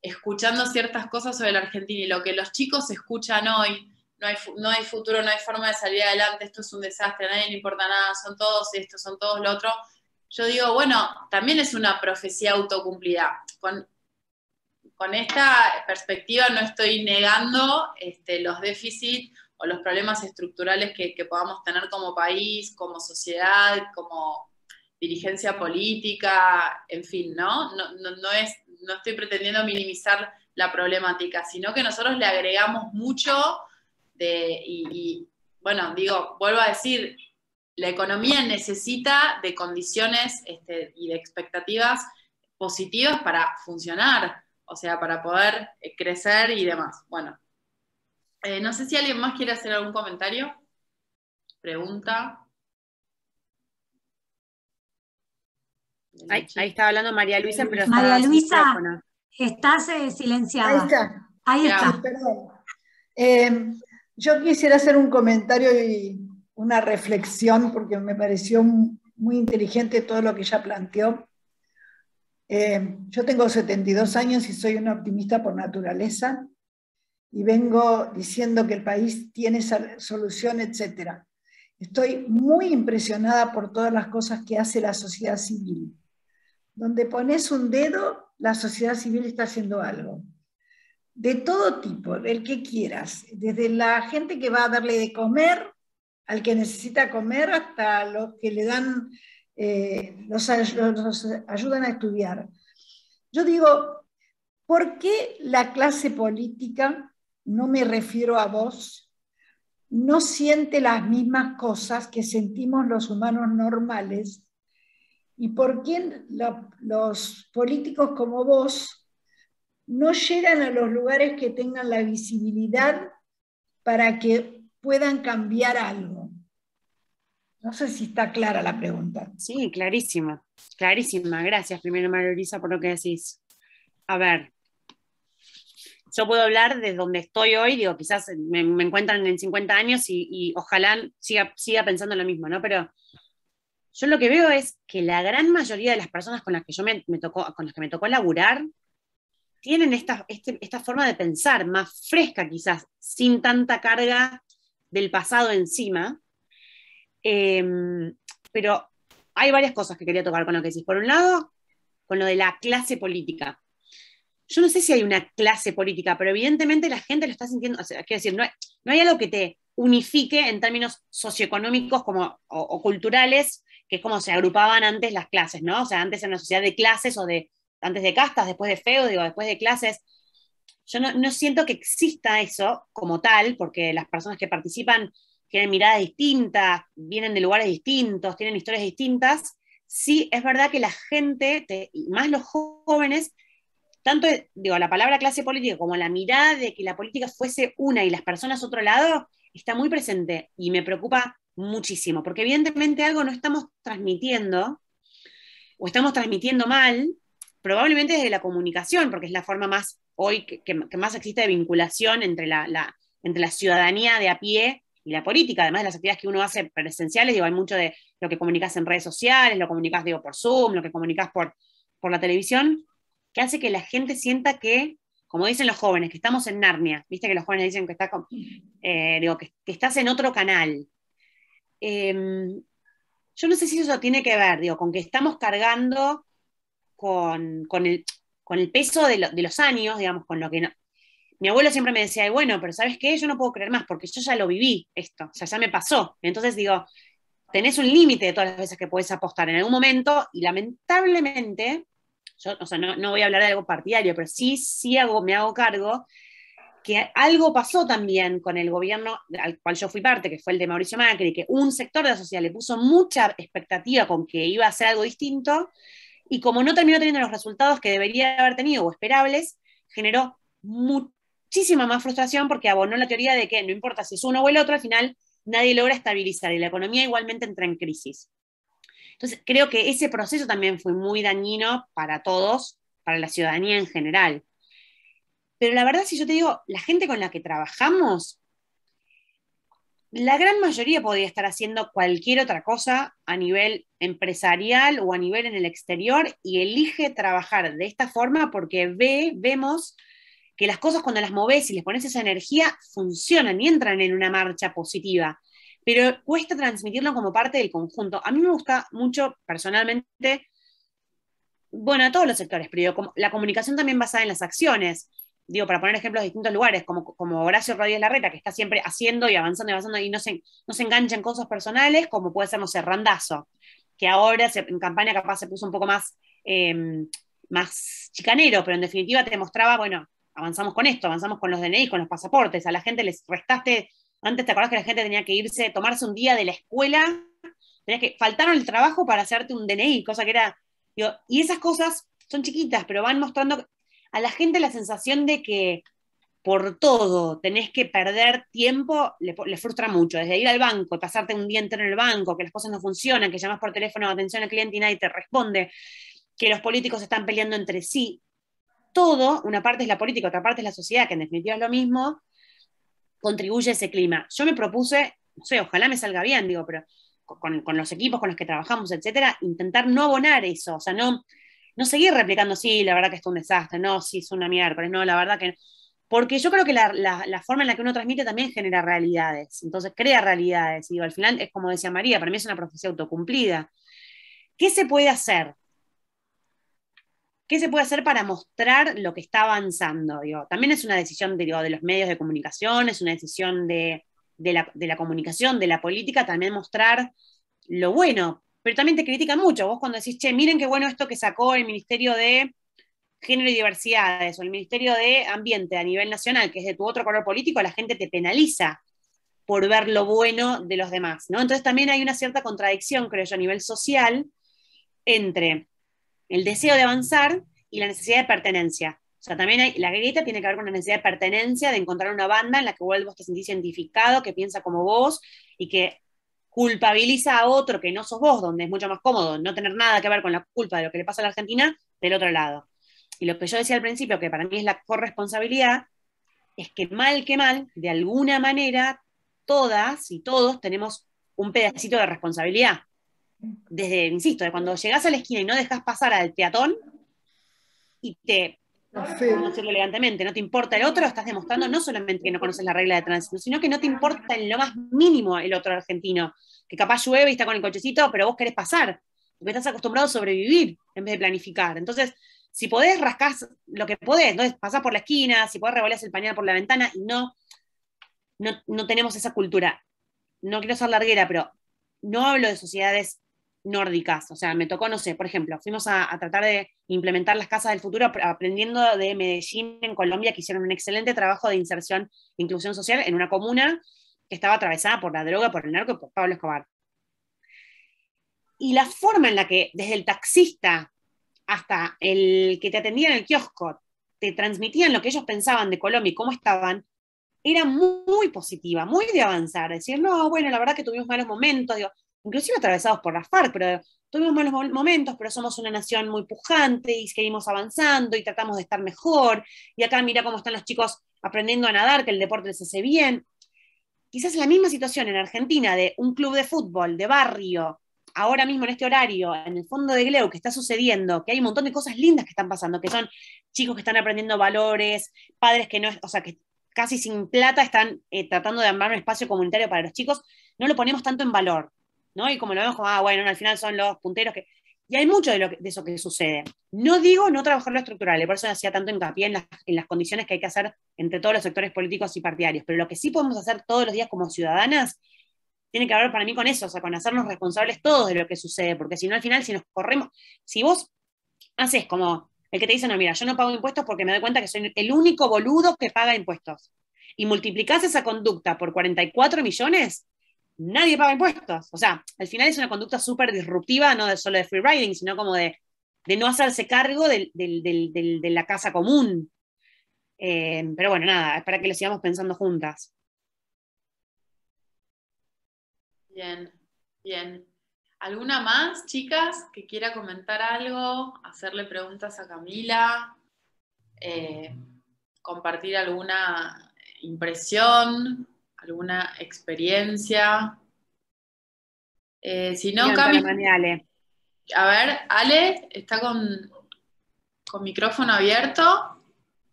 escuchando ciertas cosas sobre la Argentina y lo que los chicos escuchan hoy no hay, no futuro, no hay forma de salir adelante, esto es un desastre, a nadie le importa nada, son todos esto, son todos lo otro. Yo digo, bueno, también es una profecía autocumplida. Con, con esta perspectiva no estoy negando este, los déficits o los problemas estructurales que, podamos tener como país, como sociedad, como dirigencia política, en fin, ¿no? No, no estoy pretendiendo minimizar la problemática, sino que nosotros le agregamos mucho este, y, bueno, digo, vuelvo a decir, la economía necesita de condiciones este, y de expectativas positivas para funcionar, o sea, para poder eh, crecer y demás. Bueno, eh, no sé si alguien más quiere hacer algún comentario, pregunta. Ahí, está hablando María Luisa, pero María Luisa, estás eh, silenciada. Ahí está. Ahí está. Yo quisiera hacer un comentario y una reflexión, porque me pareció muy inteligente todo lo que ella planteó. Eh, yo tengo 72 años y soy una optimista por naturaleza y vengo diciendo que el país tiene solución, etc. Estoy muy impresionada por todas las cosas que hace la sociedad civil. Donde pones un dedo, la sociedad civil está haciendo algo de todo tipo, del que quieras, desde la gente que va a darle de comer, al que necesita comer, hasta los que le dan, eh, los, los ayudan a estudiar. Yo digo, ¿por qué la clase política, no me refiero a vos, no siente las mismas cosas que sentimos los humanos normales? ¿Y por qué los políticos como vos no llegan a los lugares que tengan la visibilidad para que puedan cambiar algo. No sé si está clara la pregunta. Sí, clarísima, clarísima. Gracias primero, María Luisa, por lo que decís. A ver, yo puedo hablar de donde estoy hoy, digo, quizás me, encuentran en 50 años y, ojalá siga, pensando lo mismo, ¿no? Pero yo lo que veo es que la gran mayoría de las personas con las que yo me, tocó, con las que me tocó laburar, tienen esta, este, esta forma de pensar más fresca quizás, sin tanta carga del pasado encima. Em, pero hay varias cosas que quería tocar con lo que decís. Por un lado, con lo de la clase política. Yo no sé si hay una clase política, pero evidentemente la gente lo está sintiendo. quiero decir, no hay, algo que te unifique en términos socioeconómicos como, o, culturales, que es como se agrupaban antes las clases, ¿no? O sea, antes era una sociedad de clases o de antes de castas, después de feo, digo, después de clases. Yo no, siento que exista eso como tal, porque las personas que participan tienen miradas distintas, vienen de lugares distintos, tienen historias distintas. Sí, es verdad que la gente, más los jóvenes, tanto digo, la palabra clase política como la mirada de que la política fuese una y las personas otro lado, está muy presente y me preocupa muchísimo, porque evidentemente algo no estamos transmitiendo o estamos transmitiendo mal probablemente desde la comunicación, porque es la forma más hoy que, más existe de vinculación entre la, entre la ciudadanía de a pie y la política, además de las actividades que uno hace presenciales, digo, hay mucho de lo que comunicas en redes sociales, lo comunicas, digo, por Zoom, lo que comunicas por, por la televisión, que hace que la gente sienta que, como dicen los jóvenes, que estamos en Narnia, viste que los jóvenes dicen que, está eh, que, estás en otro canal. Em, yo no sé si eso tiene que ver, digo, con que estamos cargando con, el, peso de, los años, digamos, con lo que no. Mi abuelo siempre me decía, bueno, pero ¿sabes qué? Yo no puedo creer más porque yo ya lo viví esto, o sea, ya me pasó. Entonces digo, tenés un límite de todas las veces que puedes apostar en algún momento y lamentablemente, yo, o sea, no, voy a hablar de algo partidario, pero sí, sí hago, me hago cargo que algo pasó también con el gobierno al cual yo fui parte, que fue el de Mauricio Macri, que un sector de la sociedad le puso mucha expectativa con que iba a ser algo distinto, y como no terminó teniendo los resultados que debería haber tenido o esperables, generó muchísima más frustración porque abonó la teoría de que no importa si es uno o el otro, al final nadie logra estabilizar y la economía igualmente entra en crisis. Entonces, creo que ese proceso también fue muy dañino para todos, para la ciudadanía en general. Pero la verdad, si yo te digo, la gente con la que trabajamos la gran mayoría podría estar haciendo cualquier otra cosa a nivel empresarial o a nivel en el exterior y elige trabajar de esta forma porque ve, vemos que las cosas cuando las moves y les pones esa energía funcionan y entran en una marcha positiva, pero cuesta transmitirlo como parte del conjunto. A mí me gusta mucho personalmente, bueno, a todos los sectores, pero la comunicación también basada en las acciones digo, para poner ejemplos de distintos lugares, como, como Horacio Rodríguez Larreta, que está siempre haciendo y avanzando y avanzando y no se, no engancha en cosas personales, como puede ser, no Randazo, que ahora en campaña capaz se puso un poco más, em, más chicanero, pero en definitiva te mostraba, bueno, avanzamos con esto, avanzamos con los DNI, con los pasaportes, a la gente les restaste, antes te acordás que la gente tenía que irse, tomarse un día de la escuela, tenías que, faltaron el trabajo para hacerte un DNI, cosa que era, y esas cosas son chiquitas, pero van mostrando a la gente la sensación de que por todo tenés que perder tiempo, le, frustra mucho. Desde ir al banco, pasarte un día entero en el banco, que las cosas no funcionan, que llamas por teléfono, atención al cliente y nadie te responde, que los políticos están peleando entre sí. Todo, una parte es la política, otra parte es la sociedad, que en definitiva es lo mismo, contribuye a ese clima. Yo me propuse, no sé, ojalá me salga bien, digo, pero con, con los equipos con los que trabajamos, etcétera, intentar no abonar eso, o sea, no no seguir replicando, sí, la verdad que es un desastre, no, sí, es una miércoles, no, la verdad que Porque yo creo que la, forma en la que uno transmite también genera realidades, entonces crea realidades. Y digo, al final es como decía María, para mí es una profecía autocumplida. ¿Qué se puede hacer? ¿Qué se puede hacer para mostrar lo que está avanzando? Digo, también es una decisión de los medios de comunicación, es una decisión de, la, de la comunicación, de la política, también mostrar lo bueno, pero también te critica mucho. Vos cuando decís, che, miren qué bueno esto que sacó el Ministerio de Género y Diversidades o el Ministerio de Ambiente a nivel nacional, que es de tu otro color político, la gente te penaliza por ver lo bueno de los demás, ¿no? Entonces también hay una cierta contradicción, creo yo, a nivel social entre el deseo de avanzar y la necesidad de pertenencia. O sea, también la grieta tiene que ver con la necesidad de pertenencia, de encontrar una banda en la que vos te sentís identificado, que piensa como vos y que culpabiliza a otro que no sos vos, donde es mucho más cómodo no tener nada que ver con la culpa de lo que le pasa a la Argentina, del otro lado. Y lo que yo decía al principio, que para mí es la corresponsabilidad, es que mal que mal, de alguna manera, todas y todos tenemos un pedacito de responsabilidad. Desde, insisto, de cuando llegás a la esquina y no dejas pasar al peatón y te elegantemente, no te importa el otro, estás demostrando no solamente que no conoces la regla de tránsito, sino que no te importa en lo más mínimo el otro argentino, que capaz llueve y está con el cochecito, pero vos querés pasar, porque estás acostumbrado a sobrevivir en vez de planificar. Entonces, si podés, rascás lo que podés, entonces pasás por la esquina, si podés, revolás el pañal por la ventana, y no, no, no tenemos esa cultura. No quiero ser larguera, pero no hablo de sociedades nórdicas. O sea, me tocó, no sé, por ejemplo, fuimos a, tratar de implementar las casas del futuro aprendiendo de Medellín, en Colombia, que hicieron un excelente trabajo de inserción e inclusión social en una comuna que estaba atravesada por la droga, por el narco y por Pablo Escobar. Y la forma en la que desde el taxista hasta el que te atendía en el kiosco te transmitían lo que ellos pensaban de Colombia y cómo estaban, era muy, positiva, muy de avanzar, decir, no, bueno, la verdad que tuvimos malos momentos, inclusive atravesados por la FARC, pero tuvimos malos momentos, pero somos una nación muy pujante y seguimos avanzando y tratamos de estar mejor. Y acá mira cómo están los chicos aprendiendo a nadar, que el deporte les hace bien. Quizás la misma situación en Argentina de un club de fútbol, de barrio, ahora mismo en este horario, en el fondo de Gleu, que está sucediendo, que hay un montón de cosas lindas que están pasando, que son chicos que están aprendiendo valores, padres que no, sea, que casi sin plata están eh, tratando de armar un espacio comunitario para los chicos, no lo ponemos tanto en valor. Y como lo vemos como, ah, bueno, al final son los punteros que... Y hay mucho de, lo eso que sucede. No digo no trabajar lo estructural, por eso hacía tanto hincapié en las, en las condiciones que hay que hacer entre todos los sectores políticos y partidarios, pero lo que sí podemos hacer todos los días como ciudadanas tiene que ver para mí con eso, o sea, con hacernos responsables todos de lo que sucede, porque si no al final, si nos corremos, si vos haces como el que te dice, no, mira, yo no pago impuestos porque me doy cuenta que soy el único boludo que paga impuestos, y multiplicás esa conducta por 44 millones, nadie paga impuestos. O sea, al final es una conducta súper disruptiva, no solo de free riding, sino como de, no hacerse cargo de la casa común. Eh, pero bueno, nada, es para que lo sigamos pensando juntas. Bien, bien. ¿Alguna más, chicas, que quiera comentar algo, hacerle preguntas a Camila, eh, compartir alguna impresión? alguna experiencia. Eh, si no, Cami. A ver, Ale, está con, micrófono abierto.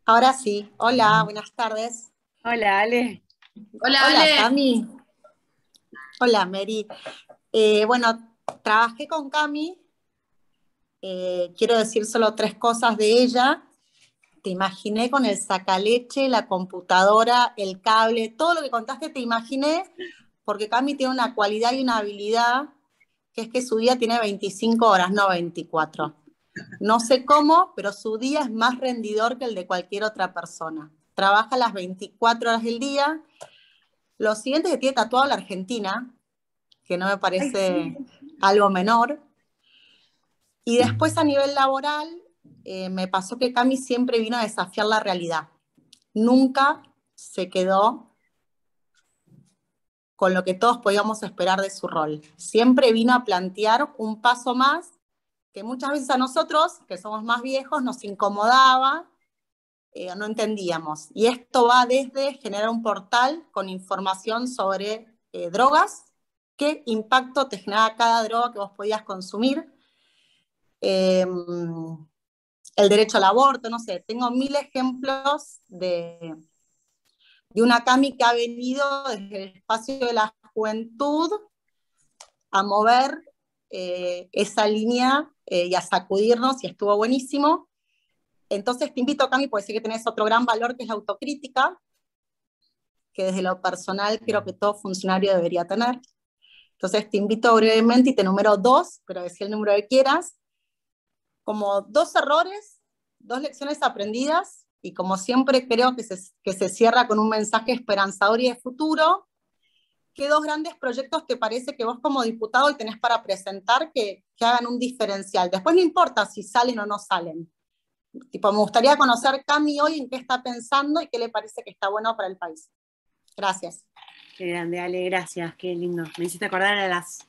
Ahora sí. Hola, buenas tardes. Hola, Ale. Hola, Hola Cami. Hola, Mary. Eh, bueno, trabajé con Cami. Eh, quiero decir solo tres cosas de ella te imaginé con el sacaleche, la computadora, el cable, todo lo que contaste te imaginé, porque Cami tiene una cualidad y una habilidad que es que su día tiene 25 horas, no 24. No sé cómo, pero su día es más rendidor que el de cualquier otra persona. Trabaja las 24 horas del día. Lo siguiente que tiene tatuado la Argentina, que no me parece algo menor. Y mm. después a nivel laboral, eh, me pasó que Cami siempre vino a desafiar la realidad. Nunca se quedó con lo que todos podíamos esperar de su rol. Siempre vino a plantear un paso más que muchas veces a nosotros, que somos más viejos, nos incomodaba, o eh, no entendíamos. Y esto va desde generar un portal con información sobre eh, drogas, qué impacto te generaba cada droga que vos podías consumir. Eh, el derecho al aborto, no sé, tengo mil ejemplos de, de una Cami que ha venido desde el espacio de la juventud a mover eh, esa línea eh, y a sacudirnos y estuvo buenísimo. Entonces te invito, Cami, porque sé que tenés otro gran valor que es la autocrítica, que desde lo personal creo que todo funcionario debería tener. Entonces te invito brevemente y te número dos, pero decía el número que quieras, como dos errores, dos lecciones aprendidas y como siempre creo que se, que se cierra con un mensaje esperanzador y de futuro. ¿Qué dos grandes proyectos te parece que vos como diputado y tenés para presentar que, que hagan un diferencial? Después no importa si salen o no salen. Tipo, me gustaría conocer Cami hoy en qué está pensando y qué le parece que está bueno para el país. Gracias. Qué grande, Ale, gracias, qué lindo. Me hiciste acordar a las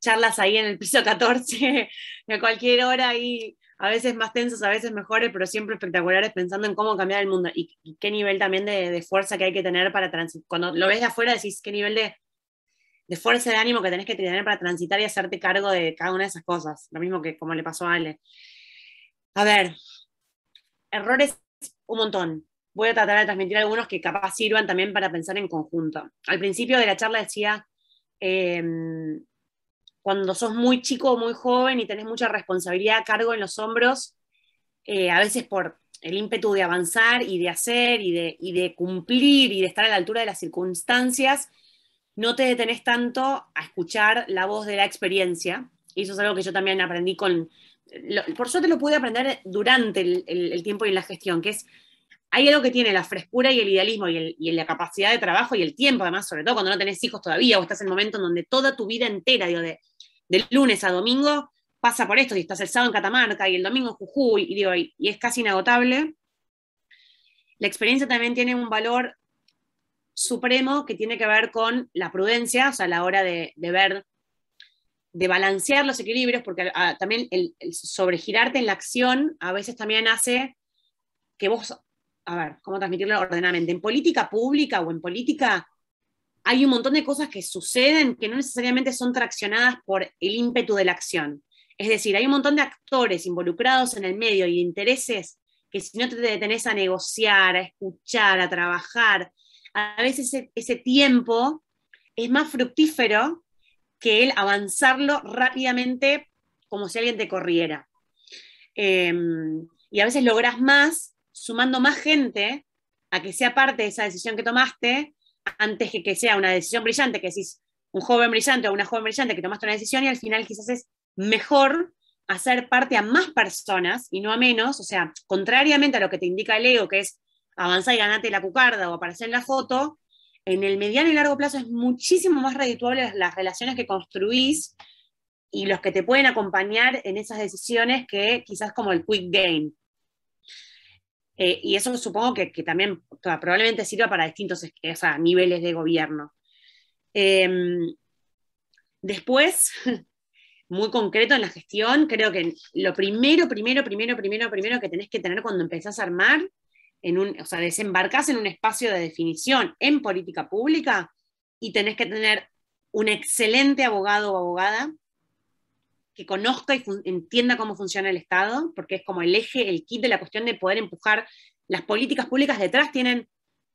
charlas ahí en el piso 14, a cualquier hora y a veces más tensos, a veces mejores, pero siempre espectaculares pensando en cómo cambiar el mundo y, qué nivel también de, fuerza que hay que tener para transitar. Cuando lo ves de afuera decís qué nivel de, de fuerza de ánimo que tenés que tener para transitar y hacerte cargo de cada una de esas cosas. Lo mismo que como le pasó a Ale. A ver, errores un montón. Voy a tratar de transmitir algunos que capaz sirvan también para pensar en conjunto. Al principio de la charla decía, eh, cuando sos muy chico o muy joven y tenés mucha responsabilidad a cargo en los hombros, eh, a veces por el ímpetu de avanzar y de hacer y de, cumplir y de estar a la altura de las circunstancias, no te detenés tanto a escuchar la voz de la experiencia. Y eso es algo que yo también aprendí con... Por eso te lo pude aprender durante el, tiempo y en la gestión, que es... Hay algo que tiene la frescura y el idealismo y, y, la capacidad de trabajo y el tiempo, además, sobre todo cuando no tenés hijos todavía o estás en el momento en donde toda tu vida entera, digo, de de lunes a domingo pasa por esto, y estás el sábado en Catamarca y el domingo en Jujuy, y, es casi inagotable. La experiencia también tiene un valor supremo que tiene que ver con la prudencia, o sea, a la hora de, ver, de balancear los equilibrios, porque ah, también el, el, sobregirarte en la acción a veces también hace que vos, a ver, ¿cómo transmitirlo ordenadamente? En política pública o en política hay un montón de cosas que suceden que no necesariamente son traccionadas por el ímpetu de la acción. Es decir, hay un montón de actores involucrados en el medio y intereses que si no te detenés a negociar, a escuchar, a trabajar, a veces ese, tiempo es más fructífero que el avanzarlo rápidamente como si alguien te corriera. Em, y a veces logras más sumando más gente a que sea parte de esa decisión que tomaste antes que sea una decisión brillante, que decís un joven brillante o una joven brillante que tomaste una decisión y al final quizás es mejor hacer parte a más personas y no a menos, o sea, contrariamente a lo que te indica el ego, que es avanzar y ganarte la cucarda o aparecer en la foto, en el mediano y largo plazo es muchísimo más redituable las relaciones que construís y los que te pueden acompañar en esas decisiones que quizás como el quick gain. Eh, y eso supongo que, también probablemente sirva para distintos niveles de gobierno. Em, después, muy concreto en la gestión, creo que lo primero, primero, primero, primero, primero que tenés que tener cuando empezás a armar, en un, o sea, desembarcás en un espacio de definición en política pública y tenés que tener un excelente abogado o abogada que conozca y entienda cómo funciona el Estado, porque es como el eje, el kit de la cuestión de poder empujar las políticas públicas detrás tienen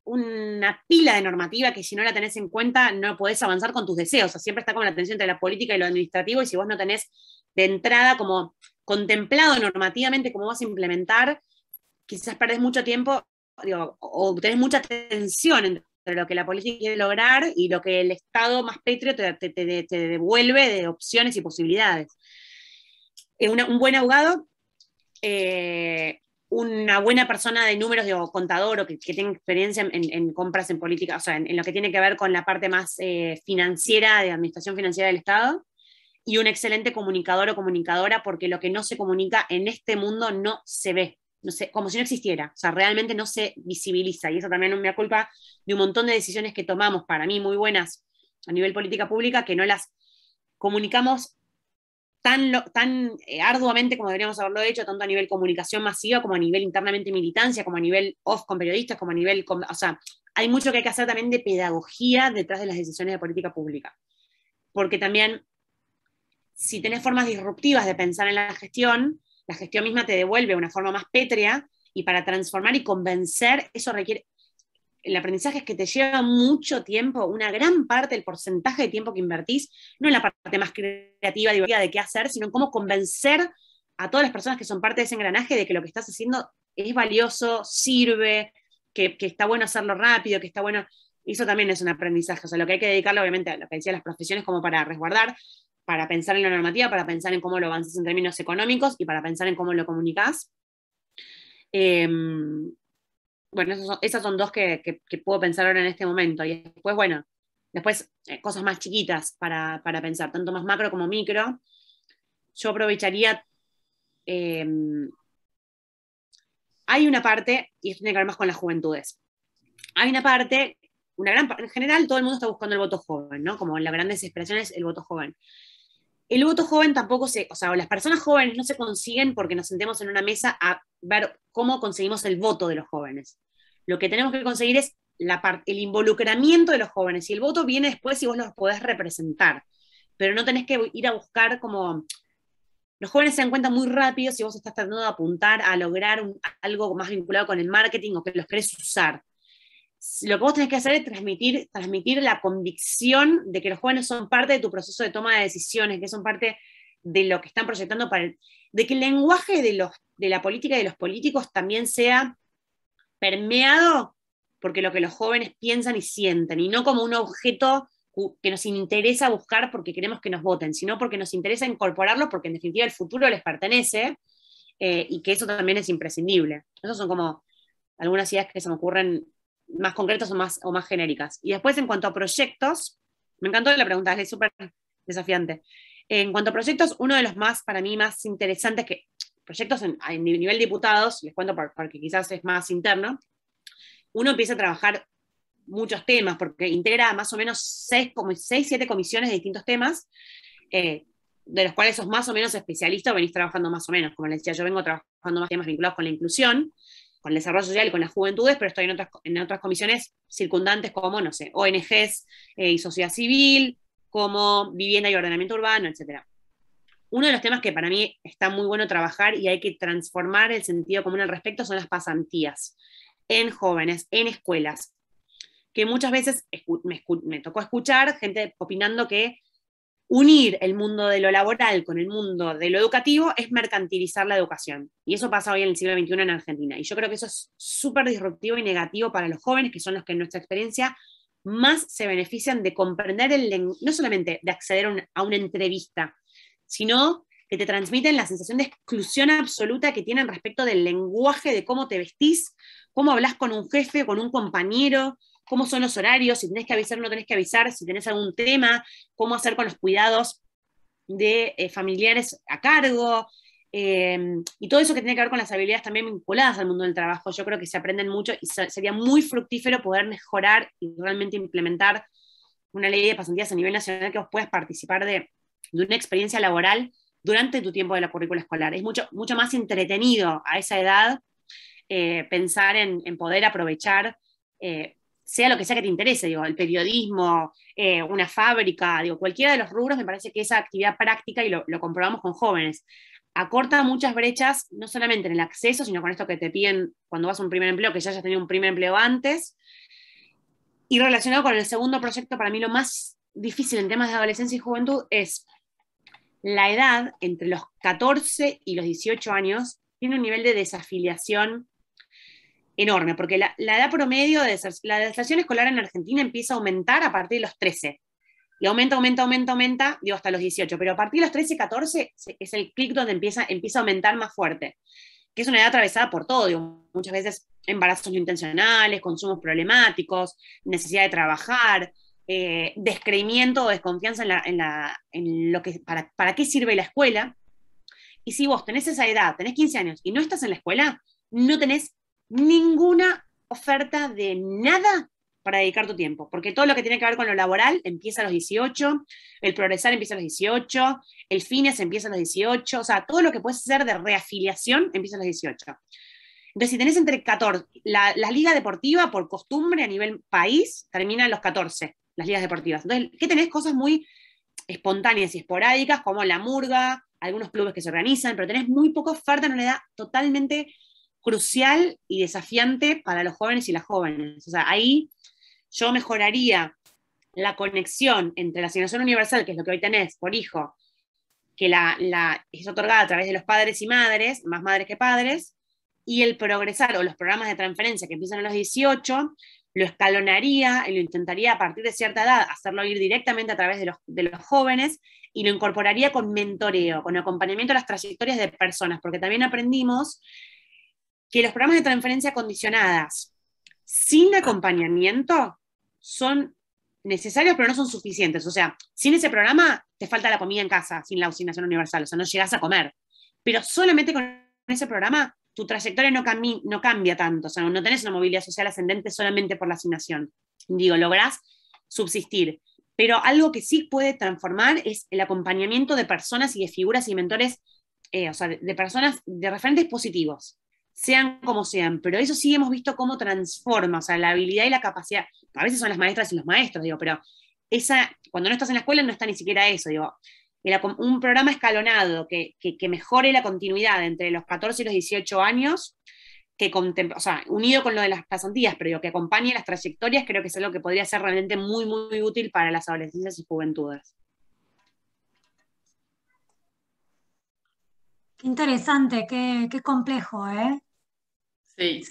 una pila de normativa que si no la tenés en cuenta no podés avanzar con tus deseos. O siempre está como la tensión entre la política y lo administrativo y si vos no tenés de entrada como contemplado normativamente cómo vas a implementar, quizás perdés mucho tiempo o tenés mucha tensión entre lo que la política quiere lograr y lo que el Estado más pétreo te devuelve de opciones y posibilidades un buen abogado, eh, una buena persona de números o contador o que, que tenga experiencia en, compras en política, o sea, en, lo que tiene que ver con la parte más eh, financiera, de administración financiera del Estado, y un excelente comunicador o comunicadora, porque lo que no se comunica en este mundo no se ve, no sé, como si no existiera, o sea, realmente no se visibiliza, y eso también me da culpa de un montón de decisiones que tomamos, para mí muy buenas a nivel política pública, que no las comunicamos tan, eh, arduamente como deberíamos haberlo hecho, tanto a nivel comunicación masiva, como a nivel internamente militancia, como a nivel off con periodistas, como a nivel, o sea, hay mucho que hay que hacer también de pedagogía detrás de las decisiones de política pública. Porque también, si tenés formas disruptivas de pensar en la gestión, la gestión misma te devuelve una forma más pétrea y para transformar y convencer, eso requiere el aprendizaje es que te lleva mucho tiempo, una gran parte del porcentaje de tiempo que invertís, no en la parte más creativa, divertida de qué hacer, sino en cómo convencer a todas las personas que son parte de ese engranaje de que lo que estás haciendo es valioso, sirve, que, está bueno hacerlo rápido, que está bueno. Eso también es un aprendizaje. O sea, lo que hay que dedicarlo, obviamente, a lo que decía las profesiones, como para resguardar, para pensar en la normativa, para pensar en cómo lo avances en términos económicos y para pensar en cómo lo comunicas. Em, bueno, esas son dos que, puedo pensar ahora en este momento. Y después, bueno, después eh, cosas más chiquitas para, pensar, tanto más macro como micro. Yo aprovecharía... Em, hay una parte, y esto tiene que ver más con las juventudes, hay una parte, una gran parte, en general todo el mundo está buscando el voto joven, ¿no? Como la gran desesperación es el voto joven el voto joven tampoco se, o sea, las personas jóvenes no se consiguen porque nos sentemos en una mesa a ver cómo conseguimos el voto de los jóvenes. Lo que tenemos que conseguir es la el involucramiento de los jóvenes y el voto viene después si vos los podés representar, pero no tenés que ir a buscar como... Los jóvenes se dan cuenta muy rápido si vos estás tratando de apuntar a lograr algo más vinculado con el marketing o que los querés usar lo que vos tenés que hacer es transmitir, transmitir la convicción de que los jóvenes son parte de tu proceso de toma de decisiones, que son parte de lo que están proyectando para el, de que el lenguaje de, los, de la política y de los políticos también sea permeado porque lo que los jóvenes piensan y sienten, y no como un objeto que nos interesa buscar porque queremos que nos voten, sino porque nos interesa incorporarlos, porque en definitiva el futuro les pertenece eh, y que eso también es imprescindible. Esas son como algunas ideas que se me ocurren más concretas o más, o más genéricas. Y después, en cuanto a proyectos, me encantó la pregunta, es súper desafiante. En cuanto a proyectos, uno de los más, para mí, más interesantes que proyectos en, a nivel diputados, les cuento porque quizás es más interno, uno empieza a trabajar muchos temas, porque integra más o menos seis, como siete comisiones de distintos temas, eh, de los cuales sos más o menos especialista o venís trabajando más o menos. Como les decía, yo vengo trabajando más temas vinculados con la inclusión, con el desarrollo social y con las juventudes, pero estoy en otras, en otras comisiones circundantes como, no sé, ONGs eh, y sociedad civil, como vivienda y ordenamiento urbano, etc. Uno de los temas que para mí está muy bueno trabajar y hay que transformar el sentido común al respecto son las pasantías en jóvenes, en escuelas, que muchas veces me, me tocó escuchar gente opinando que unir el mundo de lo laboral con el mundo de lo educativo es mercantilizar la educación. Y eso pasa hoy en el siglo XXI en Argentina. Y yo creo que eso es súper disruptivo y negativo para los jóvenes, que son los que en nuestra experiencia más se benefician de comprender el lenguaje, no solamente de acceder a, a una entrevista, sino que te transmiten la sensación de exclusión absoluta que tienen respecto del lenguaje, de cómo te vestís, cómo hablas con un jefe, con un compañero, cómo son los horarios, si tenés que avisar o no tenés que avisar, si tenés algún tema, cómo hacer con los cuidados de eh, familiares a cargo, em, y todo eso que tiene que ver con las habilidades también vinculadas al mundo del trabajo, yo creo que se aprenden mucho y sería muy fructífero poder mejorar y realmente implementar una ley de pasantías a nivel nacional que vos puedas participar de, una experiencia laboral durante tu tiempo de la currícula escolar. Es mucho, mucho más entretenido a esa edad eh, pensar en, poder aprovechar eh, sea lo que sea que te interese, digo, el periodismo, eh, una fábrica, digo, cualquiera de los rubros, me parece que esa actividad práctica, y lo, lo, comprobamos con jóvenes, acorta muchas brechas, no solamente en el acceso, sino con esto que te piden cuando vas a un primer empleo, que ya hayas tenido un primer empleo antes. Y relacionado con el segundo proyecto, para mí lo más difícil en temas de adolescencia y juventud es la edad entre los 14 y los 18 años tiene un nivel de desafiliación enorme, porque la, edad promedio de la deserción escolar en Argentina empieza a aumentar a partir de los 13. Y aumenta, aumenta, aumenta, aumenta, digo, hasta los 18, pero a partir de los 13, 14 es el clic donde empieza, empieza a aumentar más fuerte, que es una edad atravesada por todo, muchas veces embarazos no intencionales, consumos problemáticos, necesidad de trabajar, eh, descreimiento o desconfianza en, la, lo que, para, para, qué sirve la escuela. Y si vos tenés esa edad, tenés 15 años y no estás en la escuela, no tenés ninguna oferta de nada para dedicar tu tiempo, porque todo lo que tiene que ver con lo laboral empieza a los 18, el progresar empieza a los 18, el fines empieza a los 18, o sea, todo lo que puedes hacer de reafiliación empieza a los 18. Entonces, si tenés entre 14, la, las ligas deportivas por costumbre a nivel país terminan los 14, las ligas deportivas. Entonces, ¿qué tenés? Cosas muy espontáneas y esporádicas como la murga, algunos clubes que se organizan, pero tenés muy poca oferta en una edad totalmente crucial y desafiante para los jóvenes y las jóvenes. O sea, ahí yo mejoraría la conexión entre la asignación universal, que es lo que hoy tenés por hijo, que la, es otorgada a través de los padres y madres, más madres que padres, y el progresar o los programas de transferencia que empiezan a los 18, lo escalonaría y lo intentaría a partir de cierta edad, hacerlo ir directamente a través de los, de los jóvenes y lo incorporaría con mentoreo, con acompañamiento a las trayectorias de personas, porque también aprendimos que los programas de transferencia condicionadas sin acompañamiento son necesarios, pero no son suficientes. O sea, sin ese programa te falta la comida en casa, sin la asignación universal, o sea, no llegas a comer. Pero solamente con ese programa tu trayectoria no, cambia tanto, o sea, no tenés una movilidad social ascendente solamente por la asignación. Digo, lográs subsistir. Pero algo que sí puede transformar es el acompañamiento de personas y de figuras y mentores, eh, o sea, de personas, de referentes positivos sean como sean, pero eso sí hemos visto cómo transforma, o sea, la habilidad y la capacidad, a veces son las maestras y los maestros, digo, pero esa, cuando no estás en la escuela no está ni siquiera eso, digo, era un programa escalonado que, mejore la continuidad entre los 14 y los 18 años, que o sea, unido con lo de las pasantías, pero que acompañe las trayectorias, creo que es algo que podría ser realmente muy, muy útil para las adolescentes y juventudes. interesante, qué, complejo, ¿eh? Sí.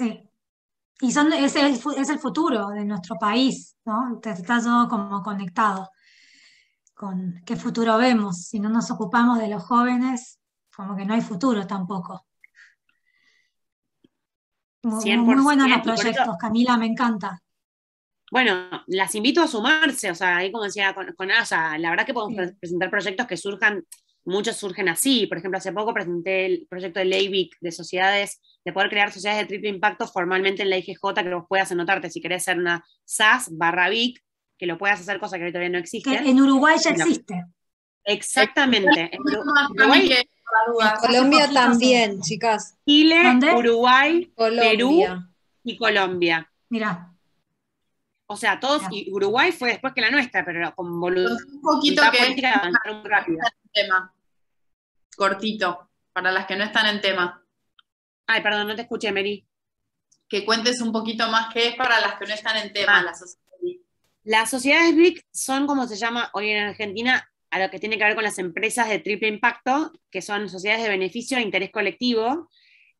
Y son, es, el, futuro de nuestro país, ¿no? Está todo como conectado con qué futuro vemos. Si no nos ocupamos de los jóvenes, como que no hay futuro tampoco. Muy, buenos los proyectos, Camila, me encanta. Bueno, las invito a sumarse, o sea, ahí como decía con, la verdad que podemos presentar proyectos que surjan muchos surgen así. Por ejemplo, hace poco presenté el proyecto de ley vic de sociedades, de poder crear sociedades de triple impacto formalmente en la IGJ, que vos puedas anotarte si querés ser una SAS barra BIC, que lo puedas hacer, cosa que todavía no existe. en Uruguay ya existe. Exactamente. En Uruguay, Colombia también, chicas. Chile, Uruguay, Perú y Colombia. Mira O sea, todos, y Uruguay fue después que la nuestra, pero con voluntad un poquito que rápido tema. Cortito, para las que no están en tema. Ay, perdón, no te escuché, Mary. Que cuentes un poquito más qué es para las que no están en tema. Ah. Las, sociedades las sociedades BIC son, como se llama hoy en Argentina, a lo que tiene que ver con las empresas de triple impacto, que son sociedades de beneficio e interés colectivo,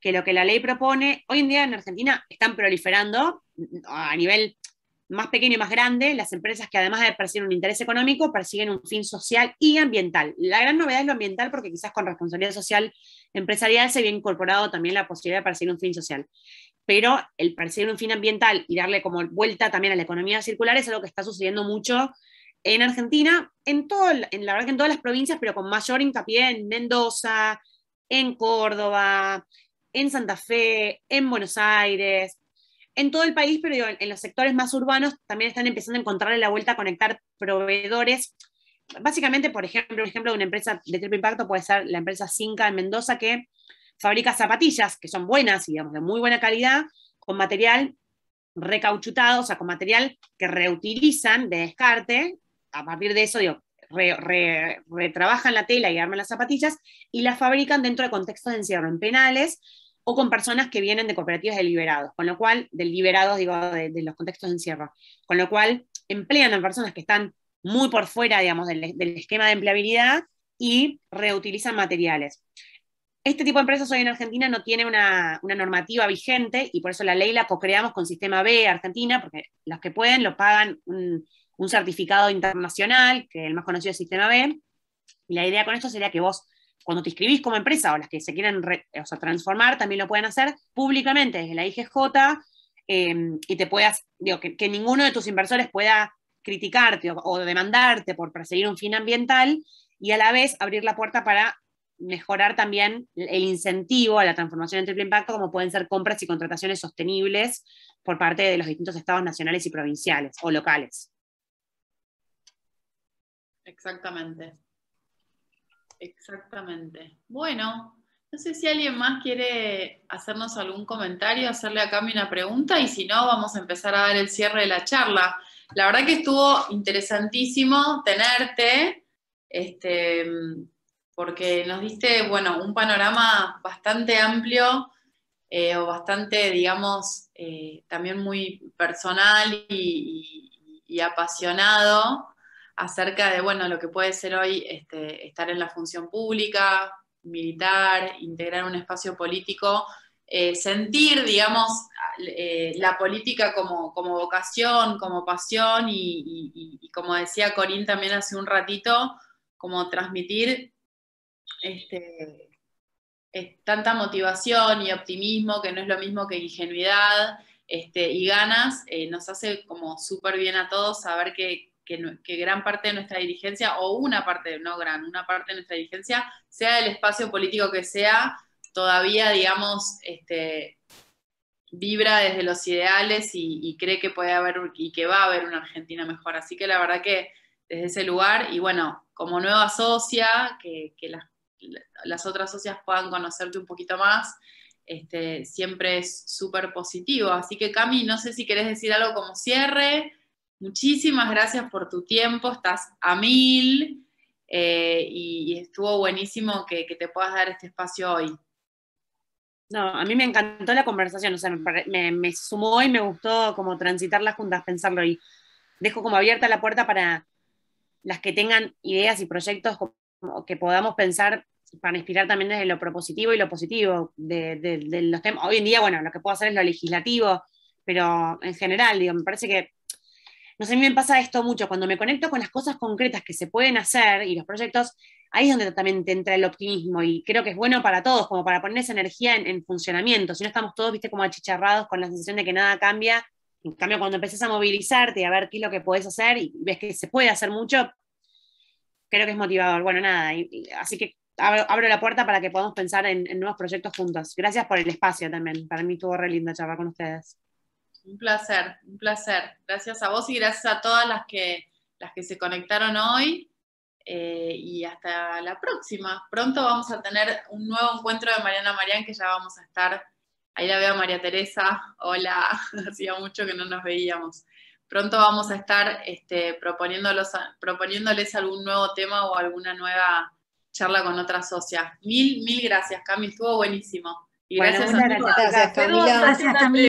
que lo que la ley propone, hoy en día en Argentina están proliferando a nivel más pequeño y más grande, las empresas que además de percibir un interés económico, persiguen un fin social y ambiental. La gran novedad es lo ambiental porque quizás con responsabilidad social empresarial se había incorporado también la posibilidad de percibir un fin social. Pero el percibir un fin ambiental y darle como vuelta también a la economía circular es algo que está sucediendo mucho en Argentina, en, todo, en la verdad que en todas las provincias, pero con mayor hincapié en Mendoza, en Córdoba, en Santa Fe, en Buenos Aires, en todo el país, pero en, los sectores más urbanos también están empezando a encontrarle la vuelta a conectar proveedores. Básicamente, por ejemplo, un ejemplo de una empresa de triple impacto puede ser la empresa Cinca en Mendoza, que fabrica zapatillas que son buenas y digamos, de muy buena calidad, con material recauchutado, o sea, con material que reutilizan de descarte. A partir de eso, retrabajan la tela y arman las zapatillas y las fabrican dentro de contextos de encierro, en penales, o con personas que vienen de cooperativas deliberados, con lo cual, deliberados, digo, de, los contextos de encierro, con lo cual emplean a personas que están muy por fuera, digamos, del, esquema de empleabilidad y reutilizan materiales. Este tipo de empresas hoy en Argentina no tiene una, normativa vigente y por eso la ley la co-creamos con Sistema B Argentina, porque los que pueden lo pagan un, un certificado internacional, que el más conocido es Sistema B, y la idea con esto sería que vos cuando te inscribís como empresa o las que se quieren transformar, también lo pueden hacer públicamente desde la IGJ em, y te puedas, digo, que, ninguno de tus inversores pueda criticarte o, o, demandarte por perseguir un fin ambiental y a la vez abrir la puerta para mejorar también el incentivo a la transformación en triple impacto, como pueden ser compras y contrataciones sostenibles por parte de los distintos estados nacionales y provinciales o locales. Exactamente. Exactamente. Bueno, no sé si alguien más quiere hacernos algún comentario, hacerle a cambio una pregunta y si no, vamos a empezar a dar el cierre de la charla. La verdad que estuvo interesantísimo tenerte, este, porque nos diste, bueno, un panorama bastante amplio eh, o bastante, digamos, eh, también muy personal y apasionado acerca de bueno, lo que puede ser hoy este, estar en la función pública, militar, integrar un espacio político, eh, sentir, digamos, eh, la política como, vocación, como pasión y, como decía Corín también hace un ratito, como transmitir este, tanta motivación y optimismo que no es lo mismo que ingenuidad este, y ganas, eh, nos hace como súper bien a todos saber que, que, gran parte de nuestra dirigencia, o una parte, no gran, una parte de nuestra dirigencia, sea del espacio político que sea, todavía, digamos, este, vibra desde los ideales y, cree que puede haber y que va a haber una Argentina mejor. Así que la verdad que desde ese lugar, y bueno, como nueva socia, que, las, otras socias puedan conocerte un poquito más, este, siempre es súper positivo. Así que Cami, no sé si querés decir algo como cierre Muchísimas gracias por tu tiempo, estás a mil eh, y, estuvo buenísimo que, te puedas dar este espacio hoy. No, a mí me encantó la conversación, o sea, me, sumó y me gustó como transitarlas juntas, pensarlo y dejo como abierta la puerta para las que tengan ideas y proyectos que podamos pensar para inspirar también desde lo propositivo y lo positivo de, de los temas. Hoy en día, bueno, lo que puedo hacer es lo legislativo, pero en general, digo, me parece que no sé, a mí me pasa esto mucho, cuando me conecto con las cosas concretas que se pueden hacer y los proyectos, ahí es donde también te entra el optimismo y creo que es bueno para todos, como para poner esa energía en, funcionamiento. Si no estamos todos, viste, como achicharrados con la sensación de que nada cambia, en cambio cuando empezás a movilizarte y a ver qué es lo que podés hacer y ves que se puede hacer mucho, creo que es motivador. Bueno, nada, así que abro, la puerta para que podamos pensar en, nuevos proyectos juntos. Gracias por el espacio también, para mí estuvo re lindo charlar con ustedes un placer, un placer. Gracias a vos y gracias a todas las que, las que se conectaron hoy. Eh, y hasta la próxima. Pronto vamos a tener un nuevo encuentro de Mariana Marián, que ya vamos a estar. Ahí la veo a María Teresa. Hola, hacía mucho que no nos veíamos. Pronto vamos a estar este, proponiéndoles algún nuevo tema o alguna nueva charla con otras socias. Mil, mil gracias, Camil, estuvo buenísimo. gracias, a gracias,